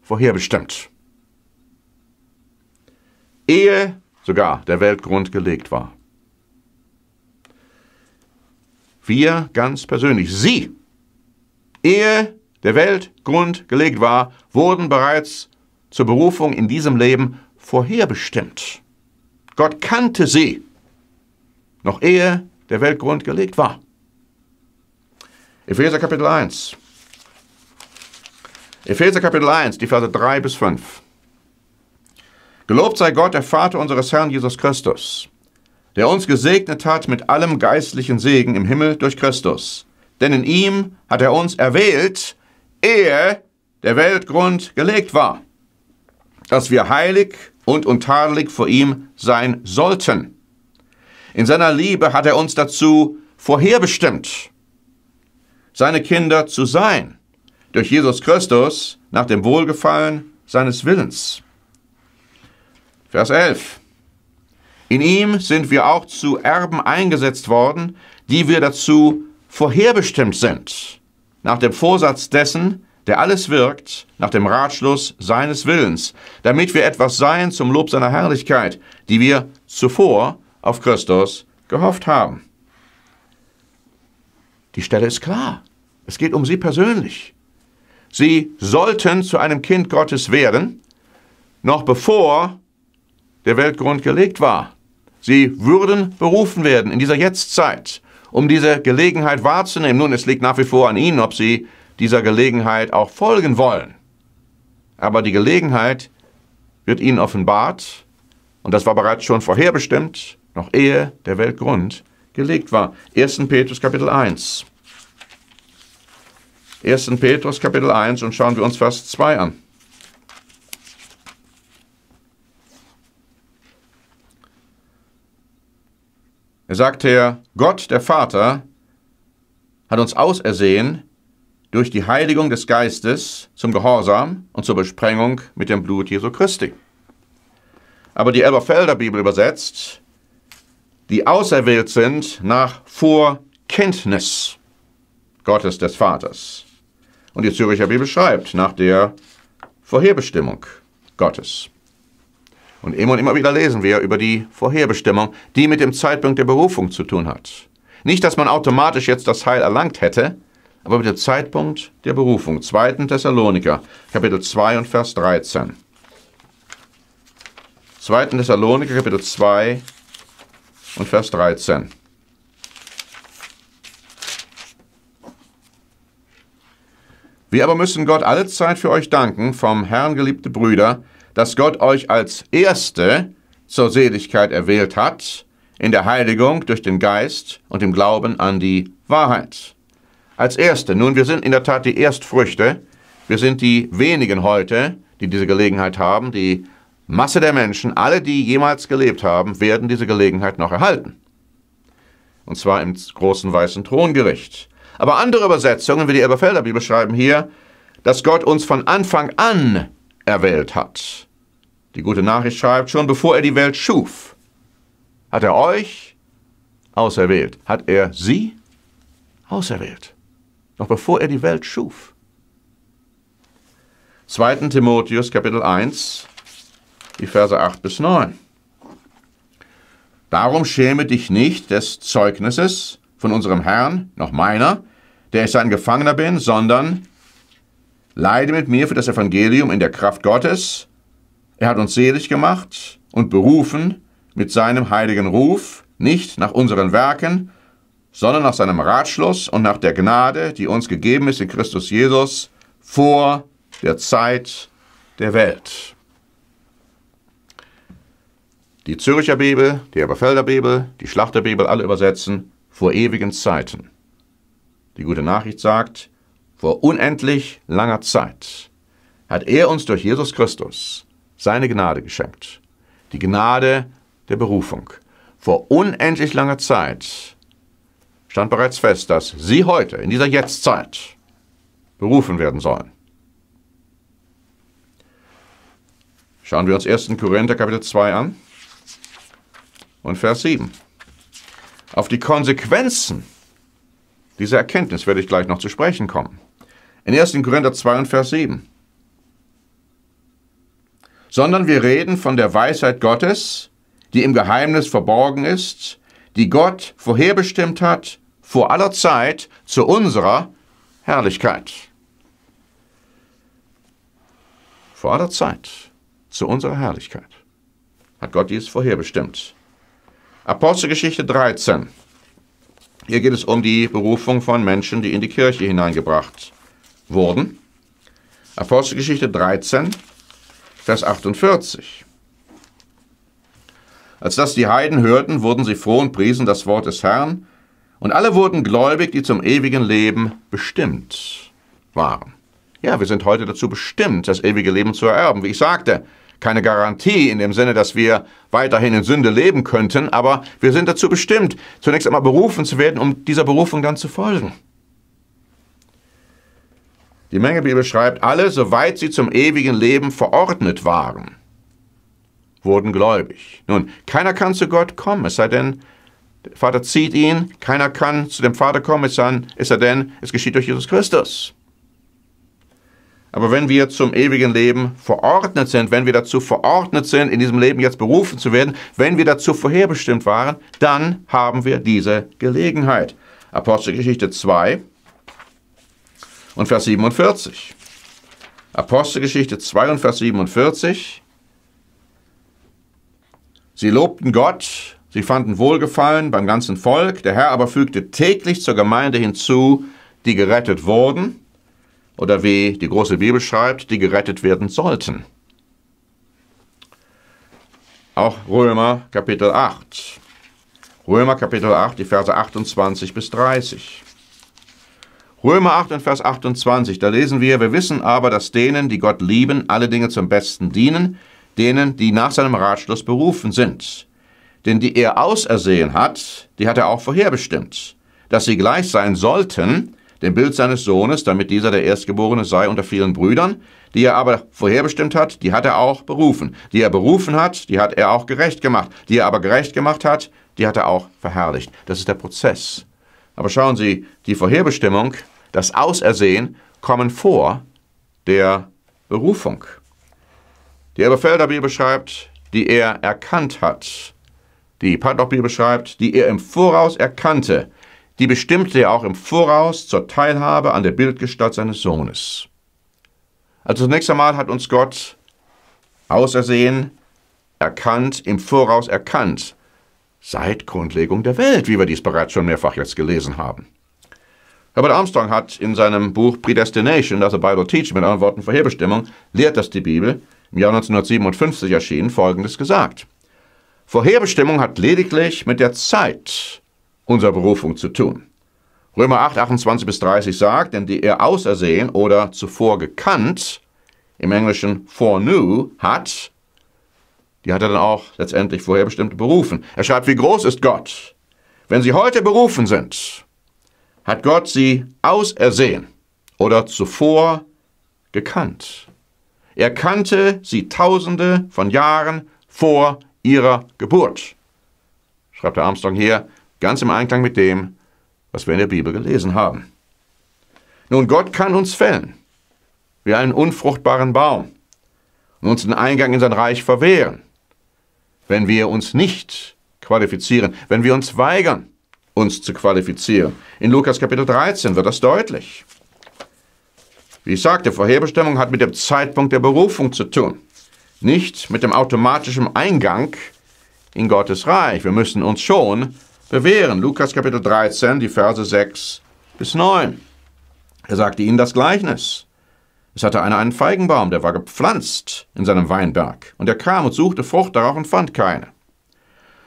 vorherbestimmt. Ehe sogar der Weltgrund gelegt war. Wir ganz persönlich, Sie, ehe der Weltgrund gelegt war, wurden bereits zur Berufung in diesem Leben vorherbestimmt. Gott kannte sie, noch ehe der Weltgrund gelegt war. Epheser Kapitel 1. Epheser Kapitel 1, die Verse 3 bis 5. Gelobt sei Gott, der Vater unseres Herrn Jesus Christus, der uns gesegnet hat mit allem geistlichen Segen im Himmel durch Christus. Denn in ihm hat er uns erwählt, ehe der Weltgrund gelegt war dass wir heilig und untadelig vor ihm sein sollten. In seiner Liebe hat er uns dazu vorherbestimmt, seine Kinder zu sein, durch Jesus Christus nach dem Wohlgefallen seines Willens. Vers 11. In ihm sind wir auch zu Erben eingesetzt worden, die wir dazu vorherbestimmt sind, nach dem Vorsatz dessen, der alles wirkt nach dem Ratschluss seines Willens, damit wir etwas seien zum Lob seiner Herrlichkeit, die wir zuvor auf Christus gehofft haben. Die Stelle ist klar. Es geht um sie persönlich. Sie sollten zu einem Kind Gottes werden, noch bevor der Weltgrund gelegt war. Sie würden berufen werden in dieser Jetztzeit, um diese Gelegenheit wahrzunehmen. Nun, es liegt nach wie vor an Ihnen, ob Sie dieser Gelegenheit auch folgen wollen. Aber die Gelegenheit wird ihnen offenbart, und das war bereits schon vorherbestimmt, noch ehe der Weltgrund gelegt war. 1. Petrus Kapitel 1. 1. Petrus Kapitel 1 und schauen wir uns Vers 2 an. Er sagt hier, Gott der Vater hat uns ausersehen durch die Heiligung des Geistes zum Gehorsam und zur Besprengung mit dem Blut Jesu Christi. Aber die Elberfelder Bibel übersetzt, die auserwählt sind nach Vorkenntnis Gottes des Vaters. Und die Züricher Bibel schreibt nach der Vorherbestimmung Gottes. Und immer und immer wieder lesen wir über die Vorherbestimmung, die mit dem Zeitpunkt der Berufung zu tun hat. Nicht, dass man automatisch jetzt das Heil erlangt hätte, aber mit dem Zeitpunkt der Berufung. 2. Thessaloniker, Kapitel 2 und Vers 13. 2. Thessaloniker, Kapitel 2 und Vers 13. Wir aber müssen Gott alle Zeit für euch danken, vom Herrn geliebte Brüder, dass Gott euch als Erste zur Seligkeit erwählt hat, in der Heiligung durch den Geist und im Glauben an die Wahrheit als Erste. Nun, wir sind in der Tat die Erstfrüchte. Wir sind die wenigen heute, die diese Gelegenheit haben. Die Masse der Menschen, alle, die jemals gelebt haben, werden diese Gelegenheit noch erhalten. Und zwar im großen weißen Throngericht. Aber andere Übersetzungen, wie die Elberfelder Bibel schreiben hier, dass Gott uns von Anfang an erwählt hat. Die gute Nachricht schreibt, schon bevor er die Welt schuf, hat er euch auserwählt, hat er sie auserwählt noch bevor er die Welt schuf. 2. Timotheus Kapitel 1, die Verse 8 bis 9. Darum schäme dich nicht des Zeugnisses von unserem Herrn, noch meiner, der ich sein Gefangener bin, sondern leide mit mir für das Evangelium in der Kraft Gottes. Er hat uns selig gemacht und berufen mit seinem heiligen Ruf, nicht nach unseren Werken, sondern nach seinem Ratschluss und nach der Gnade, die uns gegeben ist in Christus Jesus vor der Zeit der Welt. Die Zürcher Bibel, die Eberfelder Bibel, die Schlachterbibel alle übersetzen vor ewigen Zeiten. Die gute Nachricht sagt, vor unendlich langer Zeit hat er uns durch Jesus Christus seine Gnade geschenkt. Die Gnade der Berufung. Vor unendlich langer Zeit stand bereits fest, dass Sie heute, in dieser Jetztzeit, berufen werden sollen. Schauen wir uns 1. Korinther Kapitel 2 an und Vers 7. Auf die Konsequenzen dieser Erkenntnis werde ich gleich noch zu sprechen kommen. In 1. Korinther 2 und Vers 7. Sondern wir reden von der Weisheit Gottes, die im Geheimnis verborgen ist, die Gott vorherbestimmt hat vor aller Zeit zu unserer Herrlichkeit. Vor aller Zeit zu unserer Herrlichkeit hat Gott dies vorherbestimmt. Apostelgeschichte 13. Hier geht es um die Berufung von Menschen, die in die Kirche hineingebracht wurden. Apostelgeschichte 13, Vers 48. Als das die Heiden hörten, wurden sie froh und priesen das Wort des Herrn, und alle wurden gläubig, die zum ewigen Leben bestimmt waren. Ja, wir sind heute dazu bestimmt, das ewige Leben zu ererben. Wie ich sagte, keine Garantie in dem Sinne, dass wir weiterhin in Sünde leben könnten, aber wir sind dazu bestimmt, zunächst einmal berufen zu werden, um dieser Berufung dann zu folgen. Die Mengebibel schreibt, alle, soweit sie zum ewigen Leben verordnet waren, wurden gläubig. Nun, keiner kann zu Gott kommen, es sei denn, der Vater zieht ihn. Keiner kann zu dem Vater kommen, es sei denn, es geschieht durch Jesus Christus. Aber wenn wir zum ewigen Leben verordnet sind, wenn wir dazu verordnet sind, in diesem Leben jetzt berufen zu werden, wenn wir dazu vorherbestimmt waren, dann haben wir diese Gelegenheit. Apostelgeschichte 2 und Vers 47. Apostelgeschichte 2 und Vers 47. Sie lobten Gott Sie fanden Wohlgefallen beim ganzen Volk, der Herr aber fügte täglich zur Gemeinde hinzu, die gerettet wurden, oder wie die große Bibel schreibt, die gerettet werden sollten. Auch Römer Kapitel 8. Römer Kapitel 8, die Verse 28 bis 30. Römer 8 und Vers 28, da lesen wir, wir wissen aber, dass denen, die Gott lieben, alle Dinge zum Besten dienen, denen, die nach seinem Ratschluss berufen sind. Denn die er ausersehen hat, die hat er auch vorherbestimmt, dass sie gleich sein sollten, dem Bild seines Sohnes, damit dieser der Erstgeborene sei unter vielen Brüdern, die er aber vorherbestimmt hat, die hat er auch berufen. Die er berufen hat, die hat er auch gerecht gemacht. Die er aber gerecht gemacht hat, die hat er auch verherrlicht. Das ist der Prozess. Aber schauen Sie, die Vorherbestimmung, das Ausersehen kommen vor der Berufung. Die Elberfelder Bibel schreibt, die er erkannt hat, die Paddock-Bibel beschreibt, die er im Voraus erkannte, die bestimmte er auch im Voraus zur Teilhabe an der Bildgestalt seines Sohnes. Also zunächst einmal hat uns Gott ausersehen, erkannt, im Voraus erkannt, seit Grundlegung der Welt, wie wir dies bereits schon mehrfach jetzt gelesen haben. Herbert Armstrong hat in seinem Buch Predestination, das also Bible Teach, mit anderen Worten Vorherbestimmung, lehrt das die Bibel, im Jahr 1957 erschienen, Folgendes gesagt. Vorherbestimmung hat lediglich mit der Zeit unserer Berufung zu tun. Römer 8, 28 bis 30 sagt, denn die er ausersehen oder zuvor gekannt, im Englischen foreknew, hat, die hat er dann auch letztendlich vorherbestimmt berufen. Er schreibt, wie groß ist Gott? Wenn sie heute berufen sind, hat Gott sie ausersehen oder zuvor gekannt. Er kannte sie tausende von Jahren vor ihrer Geburt, schreibt der Armstrong hier, ganz im Einklang mit dem, was wir in der Bibel gelesen haben. Nun, Gott kann uns fällen, wie einen unfruchtbaren Baum, und uns den Eingang in sein Reich verwehren, wenn wir uns nicht qualifizieren, wenn wir uns weigern, uns zu qualifizieren. In Lukas Kapitel 13 wird das deutlich. Wie ich sagte, Vorherbestimmung hat mit dem Zeitpunkt der Berufung zu tun nicht mit dem automatischen Eingang in Gottes Reich. Wir müssen uns schon bewähren. Lukas Kapitel 13, die Verse 6 bis 9. Er sagte ihnen das Gleichnis. Es hatte einer einen Feigenbaum, der war gepflanzt in seinem Weinberg. Und er kam und suchte Frucht darauf und fand keine.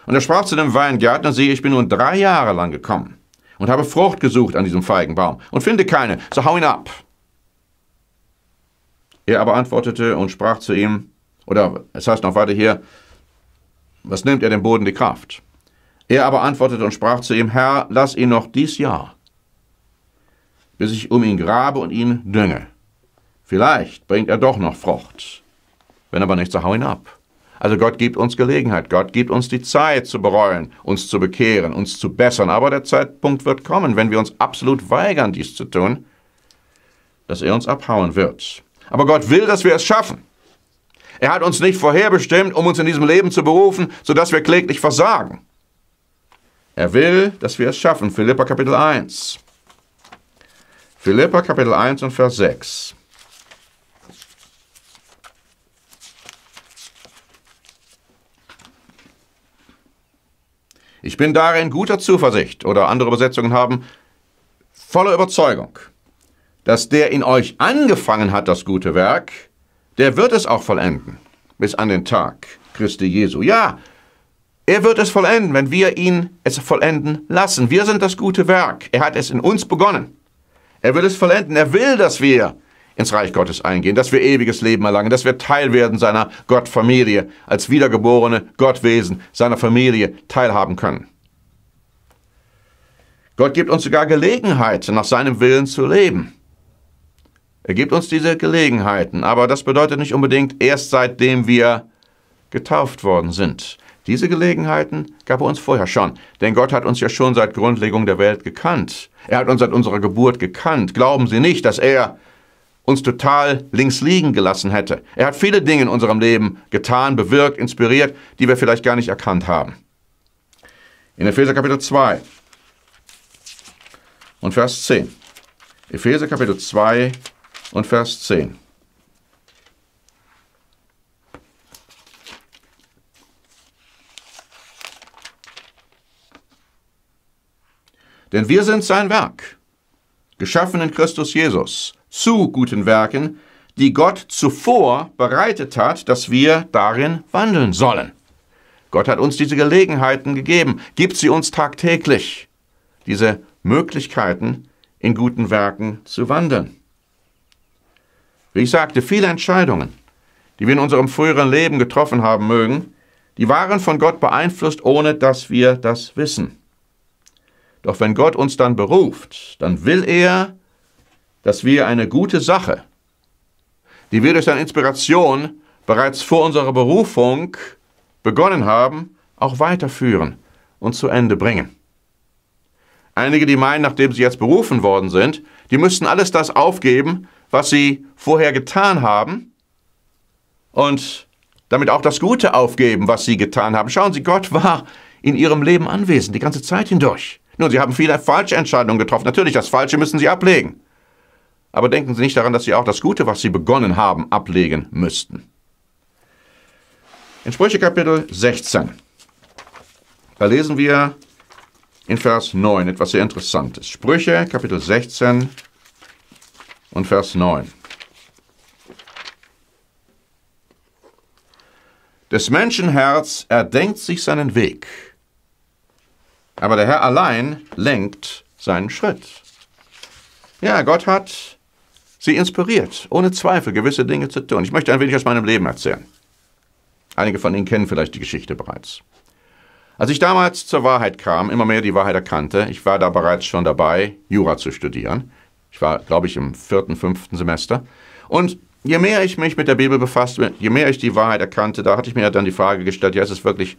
Und er sprach zu dem Weingärtner, siehe, ich bin nun drei Jahre lang gekommen und habe Frucht gesucht an diesem Feigenbaum und finde keine, so hau ihn ab. Er aber antwortete und sprach zu ihm, oder es heißt noch weiter hier, was nimmt er dem Boden die Kraft? Er aber antwortete und sprach zu ihm, Herr, lass ihn noch dies Jahr, bis ich um ihn grabe und ihn dünge. Vielleicht bringt er doch noch Frucht. Wenn aber nicht, so hau ihn ab. Also Gott gibt uns Gelegenheit, Gott gibt uns die Zeit zu bereuen, uns zu bekehren, uns zu bessern. Aber der Zeitpunkt wird kommen, wenn wir uns absolut weigern, dies zu tun, dass er uns abhauen wird. Aber Gott will, dass wir es schaffen. Er hat uns nicht vorherbestimmt, um uns in diesem Leben zu berufen, sodass wir kläglich versagen. Er will, dass wir es schaffen. Philippa Kapitel 1. Philippa Kapitel 1 und Vers 6. Ich bin darin guter Zuversicht, oder andere Übersetzungen haben, voller Überzeugung, dass der in euch angefangen hat, das gute Werk, der wird es auch vollenden, bis an den Tag Christi Jesu. Ja, er wird es vollenden, wenn wir ihn es vollenden lassen. Wir sind das gute Werk. Er hat es in uns begonnen. Er wird es vollenden. Er will, dass wir ins Reich Gottes eingehen, dass wir ewiges Leben erlangen, dass wir Teil werden seiner Gottfamilie, als wiedergeborene Gottwesen seiner Familie teilhaben können. Gott gibt uns sogar Gelegenheit, nach seinem Willen zu leben. Er gibt uns diese Gelegenheiten, aber das bedeutet nicht unbedingt erst seitdem wir getauft worden sind. Diese Gelegenheiten gab er uns vorher schon, denn Gott hat uns ja schon seit Grundlegung der Welt gekannt. Er hat uns seit unserer Geburt gekannt. Glauben Sie nicht, dass er uns total links liegen gelassen hätte. Er hat viele Dinge in unserem Leben getan, bewirkt, inspiriert, die wir vielleicht gar nicht erkannt haben. In Epheser Kapitel 2 und Vers 10. Epheser Kapitel 2 und Vers 10. Denn wir sind sein Werk, geschaffen in Christus Jesus, zu guten Werken, die Gott zuvor bereitet hat, dass wir darin wandeln sollen. Gott hat uns diese Gelegenheiten gegeben, gibt sie uns tagtäglich, diese Möglichkeiten in guten Werken zu wandeln. Wie ich sagte, viele Entscheidungen, die wir in unserem früheren Leben getroffen haben mögen, die waren von Gott beeinflusst, ohne dass wir das wissen. Doch wenn Gott uns dann beruft, dann will er, dass wir eine gute Sache, die wir durch seine Inspiration bereits vor unserer Berufung begonnen haben, auch weiterführen und zu Ende bringen. Einige, die meinen, nachdem sie jetzt berufen worden sind, die müssten alles das aufgeben, was sie vorher getan haben und damit auch das Gute aufgeben, was sie getan haben. Schauen Sie, Gott war in ihrem Leben anwesend, die ganze Zeit hindurch. Nun, sie haben viele falsche Entscheidungen getroffen. Natürlich, das Falsche müssen sie ablegen. Aber denken Sie nicht daran, dass Sie auch das Gute, was Sie begonnen haben, ablegen müssten. In Sprüche Kapitel 16, da lesen wir in Vers 9 etwas sehr Interessantes. Sprüche Kapitel 16, und Vers 9. Des Menschen Herz erdenkt sich seinen Weg, aber der Herr allein lenkt seinen Schritt. Ja, Gott hat sie inspiriert, ohne Zweifel gewisse Dinge zu tun. Ich möchte ein wenig aus meinem Leben erzählen. Einige von Ihnen kennen vielleicht die Geschichte bereits. Als ich damals zur Wahrheit kam, immer mehr die Wahrheit erkannte, ich war da bereits schon dabei, Jura zu studieren, ich war, glaube ich, im vierten, fünften Semester. Und je mehr ich mich mit der Bibel befasste, je mehr ich die Wahrheit erkannte, da hatte ich mir dann die Frage gestellt, ja, ist es wirklich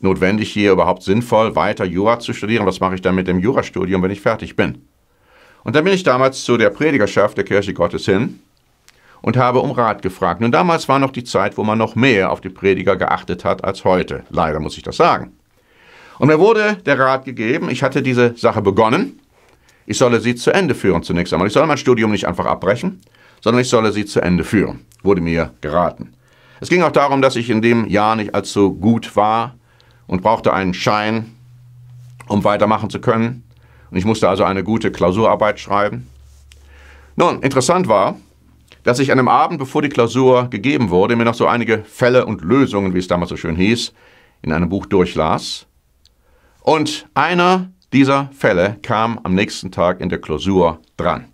notwendig hier überhaupt sinnvoll, weiter Jura zu studieren? Was mache ich dann mit dem Jurastudium, wenn ich fertig bin? Und dann bin ich damals zu der Predigerschaft der Kirche Gottes hin und habe um Rat gefragt. Nun, damals war noch die Zeit, wo man noch mehr auf die Prediger geachtet hat als heute. Leider muss ich das sagen. Und mir wurde der Rat gegeben, ich hatte diese Sache begonnen ich solle sie zu Ende führen zunächst einmal. Ich solle mein Studium nicht einfach abbrechen, sondern ich solle sie zu Ende führen, wurde mir geraten. Es ging auch darum, dass ich in dem Jahr nicht allzu gut war und brauchte einen Schein, um weitermachen zu können. Und ich musste also eine gute Klausurarbeit schreiben. Nun, interessant war, dass ich an dem Abend, bevor die Klausur gegeben wurde, mir noch so einige Fälle und Lösungen, wie es damals so schön hieß, in einem Buch durchlas. Und einer dieser Fälle kam am nächsten Tag in der Klausur dran,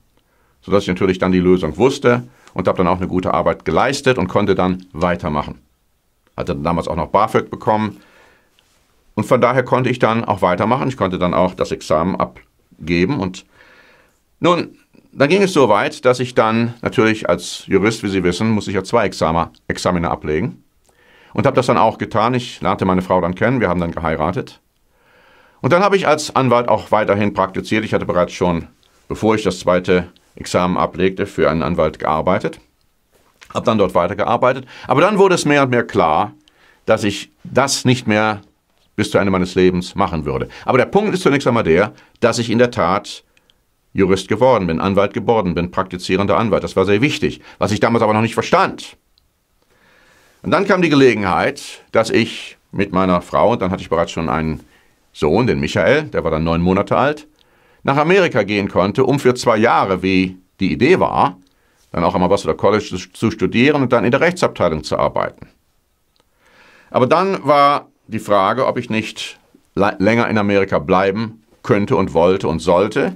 sodass ich natürlich dann die Lösung wusste und habe dann auch eine gute Arbeit geleistet und konnte dann weitermachen. Hatte damals auch noch BAföG bekommen und von daher konnte ich dann auch weitermachen. Ich konnte dann auch das Examen abgeben und nun, dann ging es so weit, dass ich dann natürlich als Jurist, wie Sie wissen, muss ich ja zwei Examer, Examine ablegen und habe das dann auch getan. Ich lernte meine Frau dann kennen, wir haben dann geheiratet und dann habe ich als Anwalt auch weiterhin praktiziert. Ich hatte bereits schon, bevor ich das zweite Examen ablegte, für einen Anwalt gearbeitet. Habe dann dort weitergearbeitet. Aber dann wurde es mehr und mehr klar, dass ich das nicht mehr bis zu Ende meines Lebens machen würde. Aber der Punkt ist zunächst einmal der, dass ich in der Tat Jurist geworden bin, Anwalt geworden bin, praktizierender Anwalt. Das war sehr wichtig, was ich damals aber noch nicht verstand. Und dann kam die Gelegenheit, dass ich mit meiner Frau, und dann hatte ich bereits schon einen Sohn, den Michael, der war dann neun Monate alt, nach Amerika gehen konnte, um für zwei Jahre, wie die Idee war, dann auch einmal am Ambassador College zu studieren und dann in der Rechtsabteilung zu arbeiten. Aber dann war die Frage, ob ich nicht länger in Amerika bleiben könnte und wollte und sollte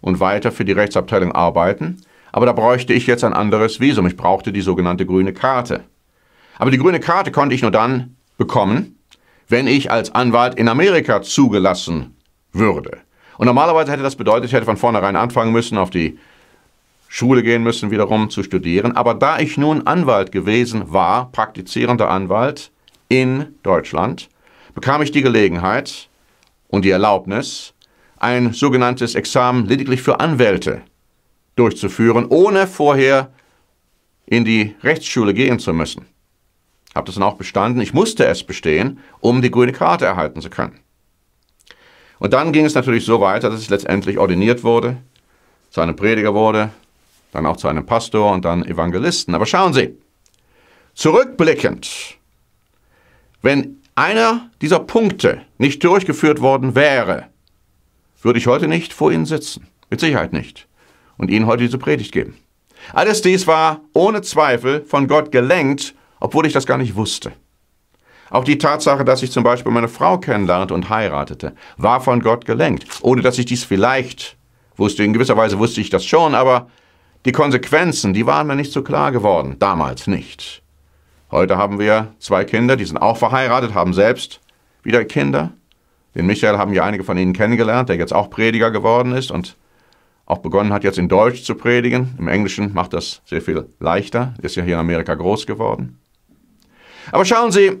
und weiter für die Rechtsabteilung arbeiten. Aber da bräuchte ich jetzt ein anderes Visum. Ich brauchte die sogenannte grüne Karte. Aber die grüne Karte konnte ich nur dann bekommen, wenn ich als Anwalt in Amerika zugelassen würde. Und normalerweise hätte das bedeutet, ich hätte von vornherein anfangen müssen, auf die Schule gehen müssen, wiederum zu studieren. Aber da ich nun Anwalt gewesen war, praktizierender Anwalt in Deutschland, bekam ich die Gelegenheit und die Erlaubnis, ein sogenanntes Examen lediglich für Anwälte durchzuführen, ohne vorher in die Rechtsschule gehen zu müssen habe das dann auch bestanden. Ich musste es bestehen, um die grüne Karte erhalten zu können. Und dann ging es natürlich so weiter, dass ich letztendlich ordiniert wurde, zu einem Prediger wurde, dann auch zu einem Pastor und dann Evangelisten. Aber schauen Sie, zurückblickend, wenn einer dieser Punkte nicht durchgeführt worden wäre, würde ich heute nicht vor Ihnen sitzen. Mit Sicherheit nicht. Und Ihnen heute diese Predigt geben. Alles dies war ohne Zweifel von Gott gelenkt obwohl ich das gar nicht wusste. Auch die Tatsache, dass ich zum Beispiel meine Frau kennenlernte und heiratete, war von Gott gelenkt, ohne dass ich dies vielleicht wusste. In gewisser Weise wusste ich das schon, aber die Konsequenzen, die waren mir nicht so klar geworden, damals nicht. Heute haben wir zwei Kinder, die sind auch verheiratet, haben selbst wieder Kinder. Den Michael haben ja einige von Ihnen kennengelernt, der jetzt auch Prediger geworden ist und auch begonnen hat, jetzt in Deutsch zu predigen. Im Englischen macht das sehr viel leichter, ist ja hier in Amerika groß geworden. Aber schauen Sie,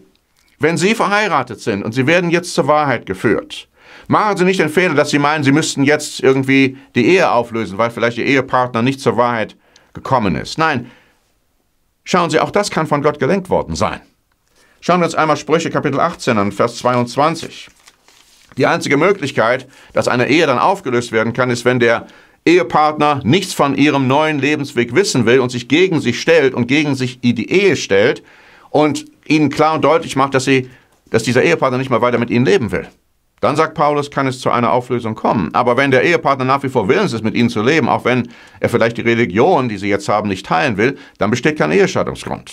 wenn Sie verheiratet sind und Sie werden jetzt zur Wahrheit geführt, machen Sie nicht den Fehler, dass Sie meinen, Sie müssten jetzt irgendwie die Ehe auflösen, weil vielleicht Ihr Ehepartner nicht zur Wahrheit gekommen ist. Nein, schauen Sie, auch das kann von Gott gelenkt worden sein. Schauen wir uns einmal Sprüche Kapitel 18 an, Vers 22. Die einzige Möglichkeit, dass eine Ehe dann aufgelöst werden kann, ist, wenn der Ehepartner nichts von ihrem neuen Lebensweg wissen will und sich gegen sich stellt und gegen sich die Ehe stellt und ihnen klar und deutlich macht, dass, sie, dass dieser Ehepartner nicht mal weiter mit ihnen leben will. Dann sagt Paulus, kann es zu einer Auflösung kommen. Aber wenn der Ehepartner nach wie vor willens ist, mit ihnen zu leben, auch wenn er vielleicht die Religion, die sie jetzt haben, nicht teilen will, dann besteht kein Ehescheidungsgrund.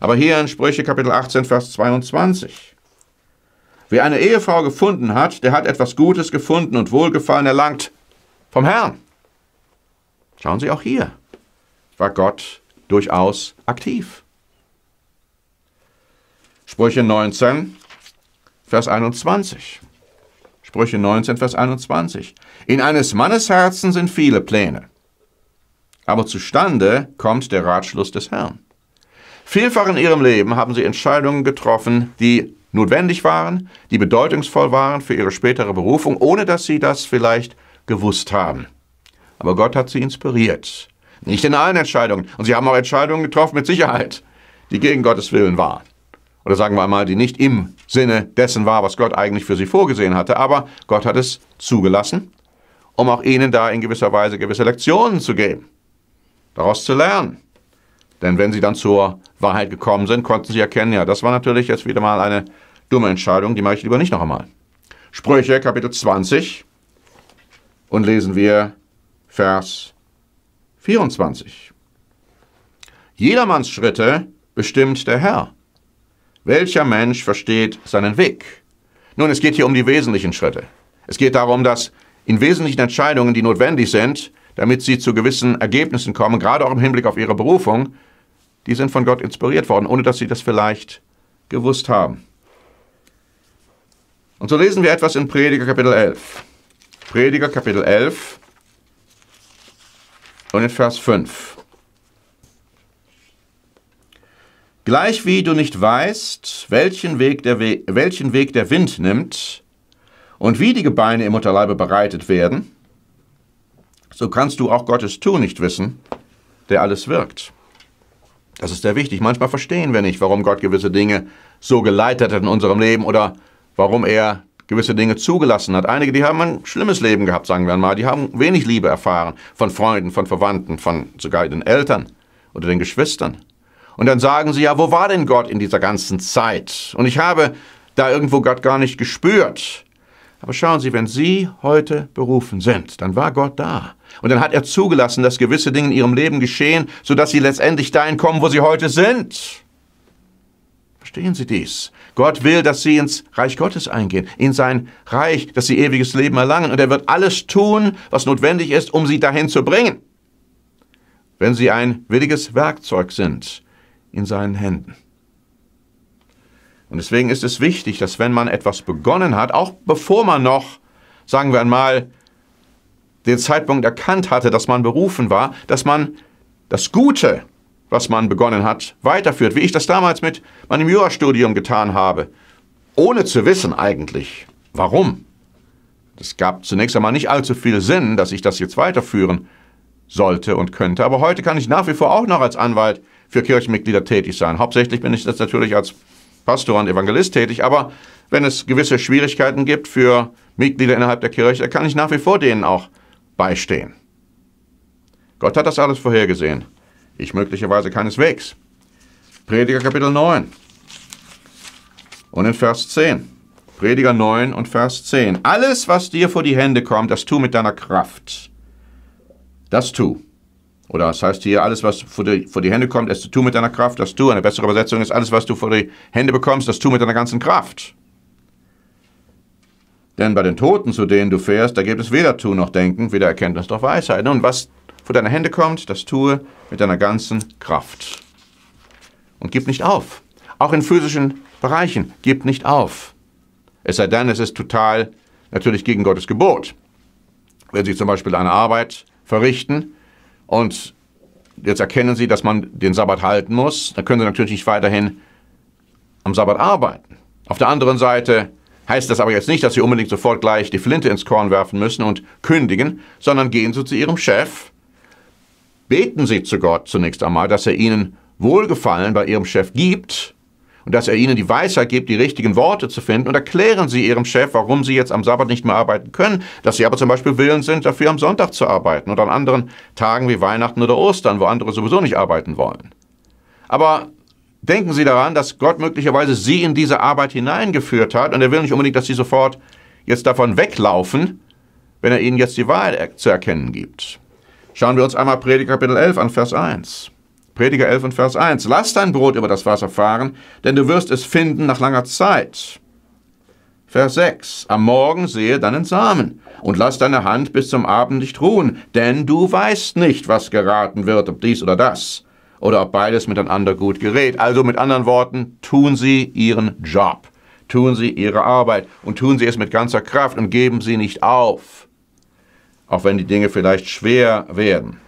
Aber hier in Sprüche Kapitel 18, Vers 22. Wer eine Ehefrau gefunden hat, der hat etwas Gutes gefunden und Wohlgefallen erlangt vom Herrn. Schauen Sie auch hier, war Gott durchaus aktiv. Sprüche 19, Vers 21. Sprüche 19, Vers 21. In eines Mannes Herzen sind viele Pläne, aber zustande kommt der Ratschluss des Herrn. Vielfach in ihrem Leben haben sie Entscheidungen getroffen, die notwendig waren, die bedeutungsvoll waren für ihre spätere Berufung, ohne dass sie das vielleicht gewusst haben. Aber Gott hat sie inspiriert. Nicht in allen Entscheidungen. Und sie haben auch Entscheidungen getroffen, mit Sicherheit, die gegen Gottes Willen waren oder sagen wir einmal, die nicht im Sinne dessen war, was Gott eigentlich für sie vorgesehen hatte, aber Gott hat es zugelassen, um auch ihnen da in gewisser Weise gewisse Lektionen zu geben, daraus zu lernen. Denn wenn sie dann zur Wahrheit gekommen sind, konnten sie erkennen, ja, das war natürlich jetzt wieder mal eine dumme Entscheidung, die mache ich lieber nicht noch einmal. Sprüche Kapitel 20 und lesen wir Vers 24. Jedermanns Schritte bestimmt der Herr welcher Mensch versteht seinen Weg? Nun, es geht hier um die wesentlichen Schritte. Es geht darum, dass in wesentlichen Entscheidungen, die notwendig sind, damit sie zu gewissen Ergebnissen kommen, gerade auch im Hinblick auf ihre Berufung, die sind von Gott inspiriert worden, ohne dass sie das vielleicht gewusst haben. Und so lesen wir etwas in Prediger Kapitel 11. Prediger Kapitel 11 und in Vers 5. Gleich wie du nicht weißt, welchen Weg, der We welchen Weg der Wind nimmt und wie die Gebeine im Mutterleibe bereitet werden, so kannst du auch Gottes Tun nicht wissen, der alles wirkt. Das ist sehr wichtig. Manchmal verstehen wir nicht, warum Gott gewisse Dinge so geleitet hat in unserem Leben oder warum er gewisse Dinge zugelassen hat. Einige, die haben ein schlimmes Leben gehabt, sagen wir mal, die haben wenig Liebe erfahren von Freunden, von Verwandten, von sogar den Eltern oder den Geschwistern. Und dann sagen sie, ja, wo war denn Gott in dieser ganzen Zeit? Und ich habe da irgendwo Gott gar nicht gespürt. Aber schauen Sie, wenn Sie heute berufen sind, dann war Gott da. Und dann hat er zugelassen, dass gewisse Dinge in Ihrem Leben geschehen, sodass Sie letztendlich dahin kommen, wo Sie heute sind. Verstehen Sie dies? Gott will, dass Sie ins Reich Gottes eingehen, in sein Reich, dass Sie ewiges Leben erlangen. Und er wird alles tun, was notwendig ist, um Sie dahin zu bringen. Wenn Sie ein williges Werkzeug sind, in seinen Händen. Und deswegen ist es wichtig, dass wenn man etwas begonnen hat, auch bevor man noch, sagen wir einmal, den Zeitpunkt erkannt hatte, dass man berufen war, dass man das Gute, was man begonnen hat, weiterführt, wie ich das damals mit meinem Jurastudium getan habe, ohne zu wissen eigentlich, warum. Es gab zunächst einmal nicht allzu viel Sinn, dass ich das jetzt weiterführen sollte und könnte, aber heute kann ich nach wie vor auch noch als Anwalt für Kirchenmitglieder tätig sein. Hauptsächlich bin ich jetzt natürlich als Pastor und Evangelist tätig, aber wenn es gewisse Schwierigkeiten gibt für Mitglieder innerhalb der Kirche, kann ich nach wie vor denen auch beistehen. Gott hat das alles vorhergesehen. Ich möglicherweise keineswegs. Prediger Kapitel 9 und in Vers 10. Prediger 9 und Vers 10. Alles, was dir vor die Hände kommt, das tu mit deiner Kraft. Das tu. Oder das heißt hier, alles, was vor die, vor die Hände kommt, ist zu tun mit deiner Kraft. Das Tu, eine bessere Übersetzung ist, alles, was du vor die Hände bekommst, das Tu mit deiner ganzen Kraft. Denn bei den Toten, zu denen du fährst, da gibt es weder Tun noch Denken, weder Erkenntnis noch Weisheit. Und was vor deine Hände kommt, das tue mit deiner ganzen Kraft. Und gib nicht auf. Auch in physischen Bereichen, gib nicht auf. Es sei denn, es ist total natürlich gegen Gottes Gebot. Wenn Sie zum Beispiel eine Arbeit verrichten, und jetzt erkennen sie, dass man den Sabbat halten muss, dann können sie natürlich nicht weiterhin am Sabbat arbeiten. Auf der anderen Seite heißt das aber jetzt nicht, dass sie unbedingt sofort gleich die Flinte ins Korn werfen müssen und kündigen, sondern gehen sie zu ihrem Chef, beten sie zu Gott zunächst einmal, dass er ihnen Wohlgefallen bei ihrem Chef gibt und dass er ihnen die Weisheit gibt, die richtigen Worte zu finden. Und erklären sie ihrem Chef, warum sie jetzt am Sabbat nicht mehr arbeiten können, dass sie aber zum Beispiel willens sind, dafür am Sonntag zu arbeiten oder an anderen Tagen wie Weihnachten oder Ostern, wo andere sowieso nicht arbeiten wollen. Aber denken Sie daran, dass Gott möglicherweise Sie in diese Arbeit hineingeführt hat und er will nicht unbedingt, dass Sie sofort jetzt davon weglaufen, wenn er Ihnen jetzt die Wahl zu erkennen gibt. Schauen wir uns einmal Prediger Kapitel 11 an, Vers 1. Prediger 11 und Vers 1. Lass dein Brot über das Wasser fahren, denn du wirst es finden nach langer Zeit. Vers 6. Am Morgen sehe deinen Samen und lass deine Hand bis zum Abend nicht ruhen, denn du weißt nicht, was geraten wird, ob dies oder das, oder ob beides miteinander gut gerät. Also mit anderen Worten, tun sie ihren Job, tun sie ihre Arbeit und tun sie es mit ganzer Kraft und geben sie nicht auf, auch wenn die Dinge vielleicht schwer werden.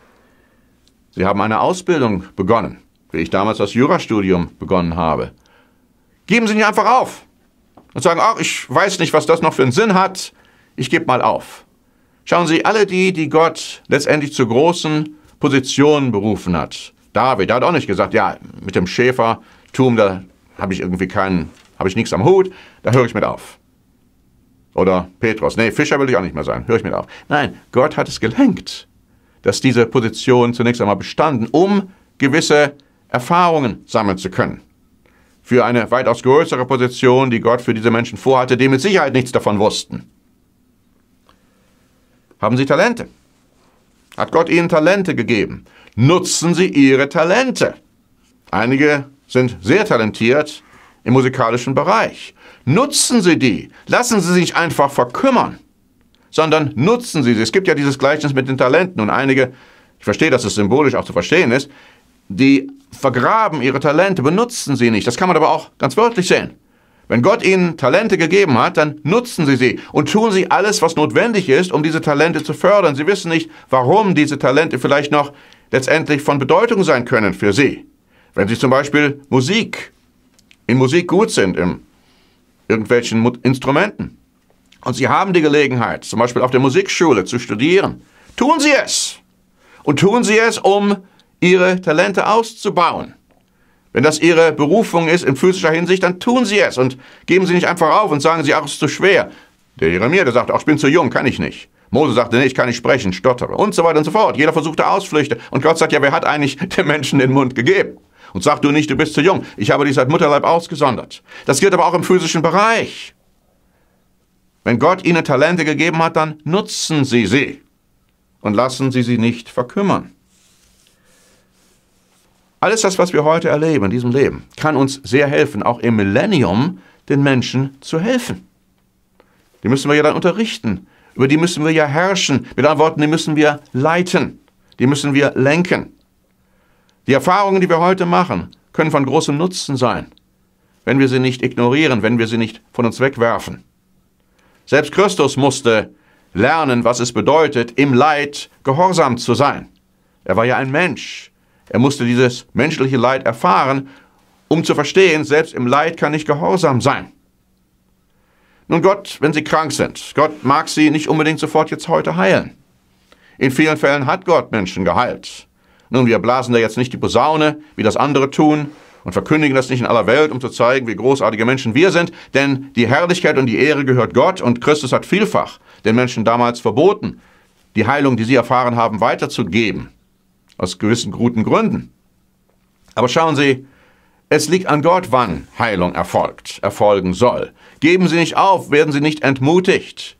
Sie haben eine Ausbildung begonnen, wie ich damals das Jurastudium begonnen habe. Geben Sie nicht einfach auf und sagen, ach, ich weiß nicht, was das noch für einen Sinn hat, ich gebe mal auf. Schauen Sie, alle die, die Gott letztendlich zu großen Positionen berufen hat. David, der hat auch nicht gesagt, ja, mit dem Schäfertum, da habe ich irgendwie keinen, habe ich nichts am Hut, da höre ich mit auf. Oder Petrus, nee, Fischer will ich auch nicht mehr sein, höre ich mit auf. Nein, Gott hat es gelenkt dass diese Positionen zunächst einmal bestanden, um gewisse Erfahrungen sammeln zu können. Für eine weitaus größere Position, die Gott für diese Menschen vorhatte, die mit Sicherheit nichts davon wussten. Haben sie Talente? Hat Gott ihnen Talente gegeben? Nutzen sie ihre Talente? Einige sind sehr talentiert im musikalischen Bereich. Nutzen Sie die. Lassen Sie sich einfach verkümmern sondern nutzen Sie sie. Es gibt ja dieses Gleichnis mit den Talenten und einige, ich verstehe, dass es symbolisch auch zu verstehen ist, die vergraben ihre Talente, benutzen sie nicht. Das kann man aber auch ganz wörtlich sehen. Wenn Gott ihnen Talente gegeben hat, dann nutzen sie sie und tun sie alles, was notwendig ist, um diese Talente zu fördern. Sie wissen nicht, warum diese Talente vielleicht noch letztendlich von Bedeutung sein können für sie. Wenn sie zum Beispiel Musik, in Musik gut sind, in irgendwelchen Instrumenten, und Sie haben die Gelegenheit, zum Beispiel auf der Musikschule zu studieren, tun Sie es. Und tun Sie es, um Ihre Talente auszubauen. Wenn das Ihre Berufung ist in physischer Hinsicht, dann tun Sie es und geben Sie nicht einfach auf und sagen Sie, ach, es ist zu schwer. Der Jeremia, der sagt, ach, ich bin zu jung, kann ich nicht. Mose sagte, nee, ich kann nicht sprechen, stottere und so weiter und so fort. Jeder versuchte Ausflüchte und Gott sagt, ja, wer hat eigentlich dem Menschen den Mund gegeben? Und sag du nicht, du bist zu jung. Ich habe dich seit Mutterleib ausgesondert. Das gilt aber auch im physischen Bereich. Wenn Gott ihnen Talente gegeben hat, dann nutzen sie sie und lassen sie sie nicht verkümmern. Alles das, was wir heute erleben in diesem Leben, kann uns sehr helfen, auch im Millennium den Menschen zu helfen. Die müssen wir ja dann unterrichten, über die müssen wir ja herrschen, mit anderen Worten, die müssen wir leiten, die müssen wir lenken. Die Erfahrungen, die wir heute machen, können von großem Nutzen sein, wenn wir sie nicht ignorieren, wenn wir sie nicht von uns wegwerfen. Selbst Christus musste lernen, was es bedeutet, im Leid gehorsam zu sein. Er war ja ein Mensch. Er musste dieses menschliche Leid erfahren, um zu verstehen, selbst im Leid kann ich gehorsam sein. Nun Gott, wenn Sie krank sind, Gott mag Sie nicht unbedingt sofort jetzt heute heilen. In vielen Fällen hat Gott Menschen geheilt. Nun, wir blasen da jetzt nicht die Posaune, wie das andere tun, und verkündigen das nicht in aller Welt, um zu zeigen, wie großartige Menschen wir sind, denn die Herrlichkeit und die Ehre gehört Gott und Christus hat vielfach den Menschen damals verboten, die Heilung, die sie erfahren haben, weiterzugeben. Aus gewissen guten Gründen. Aber schauen Sie, es liegt an Gott, wann Heilung erfolgt, erfolgen soll. Geben Sie nicht auf, werden Sie nicht entmutigt.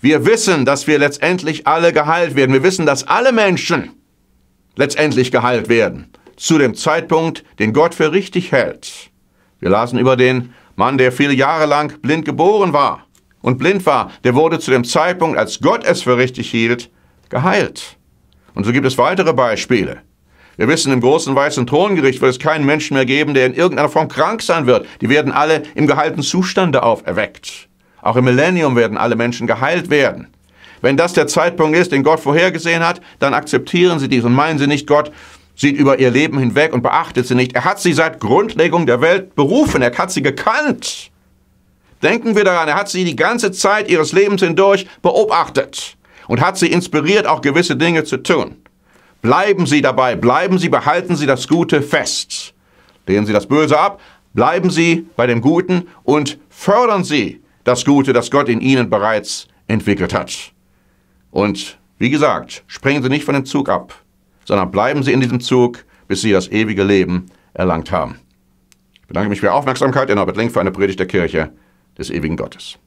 Wir wissen, dass wir letztendlich alle geheilt werden. Wir wissen, dass alle Menschen letztendlich geheilt werden zu dem Zeitpunkt, den Gott für richtig hält. Wir lasen über den Mann, der viele Jahre lang blind geboren war und blind war, der wurde zu dem Zeitpunkt, als Gott es für richtig hielt, geheilt. Und so gibt es weitere Beispiele. Wir wissen, im großen weißen Throngericht wird es keinen Menschen mehr geben, der in irgendeiner Form krank sein wird. Die werden alle im geheilten Zustande auferweckt. Auch im Millennium werden alle Menschen geheilt werden. Wenn das der Zeitpunkt ist, den Gott vorhergesehen hat, dann akzeptieren sie dies und meinen sie nicht, Gott, sieht über ihr Leben hinweg und beachtet sie nicht. Er hat sie seit Grundlegung der Welt berufen, er hat sie gekannt. Denken wir daran, er hat sie die ganze Zeit ihres Lebens hindurch beobachtet und hat sie inspiriert, auch gewisse Dinge zu tun. Bleiben Sie dabei, bleiben Sie, behalten Sie das Gute fest. Lehnen Sie das Böse ab, bleiben Sie bei dem Guten und fördern Sie das Gute, das Gott in Ihnen bereits entwickelt hat. Und wie gesagt, springen Sie nicht von dem Zug ab sondern bleiben Sie in diesem Zug, bis Sie das ewige Leben erlangt haben. Ich bedanke mich für Ihre Aufmerksamkeit in Norbert Link für eine Predigt der Kirche des ewigen Gottes.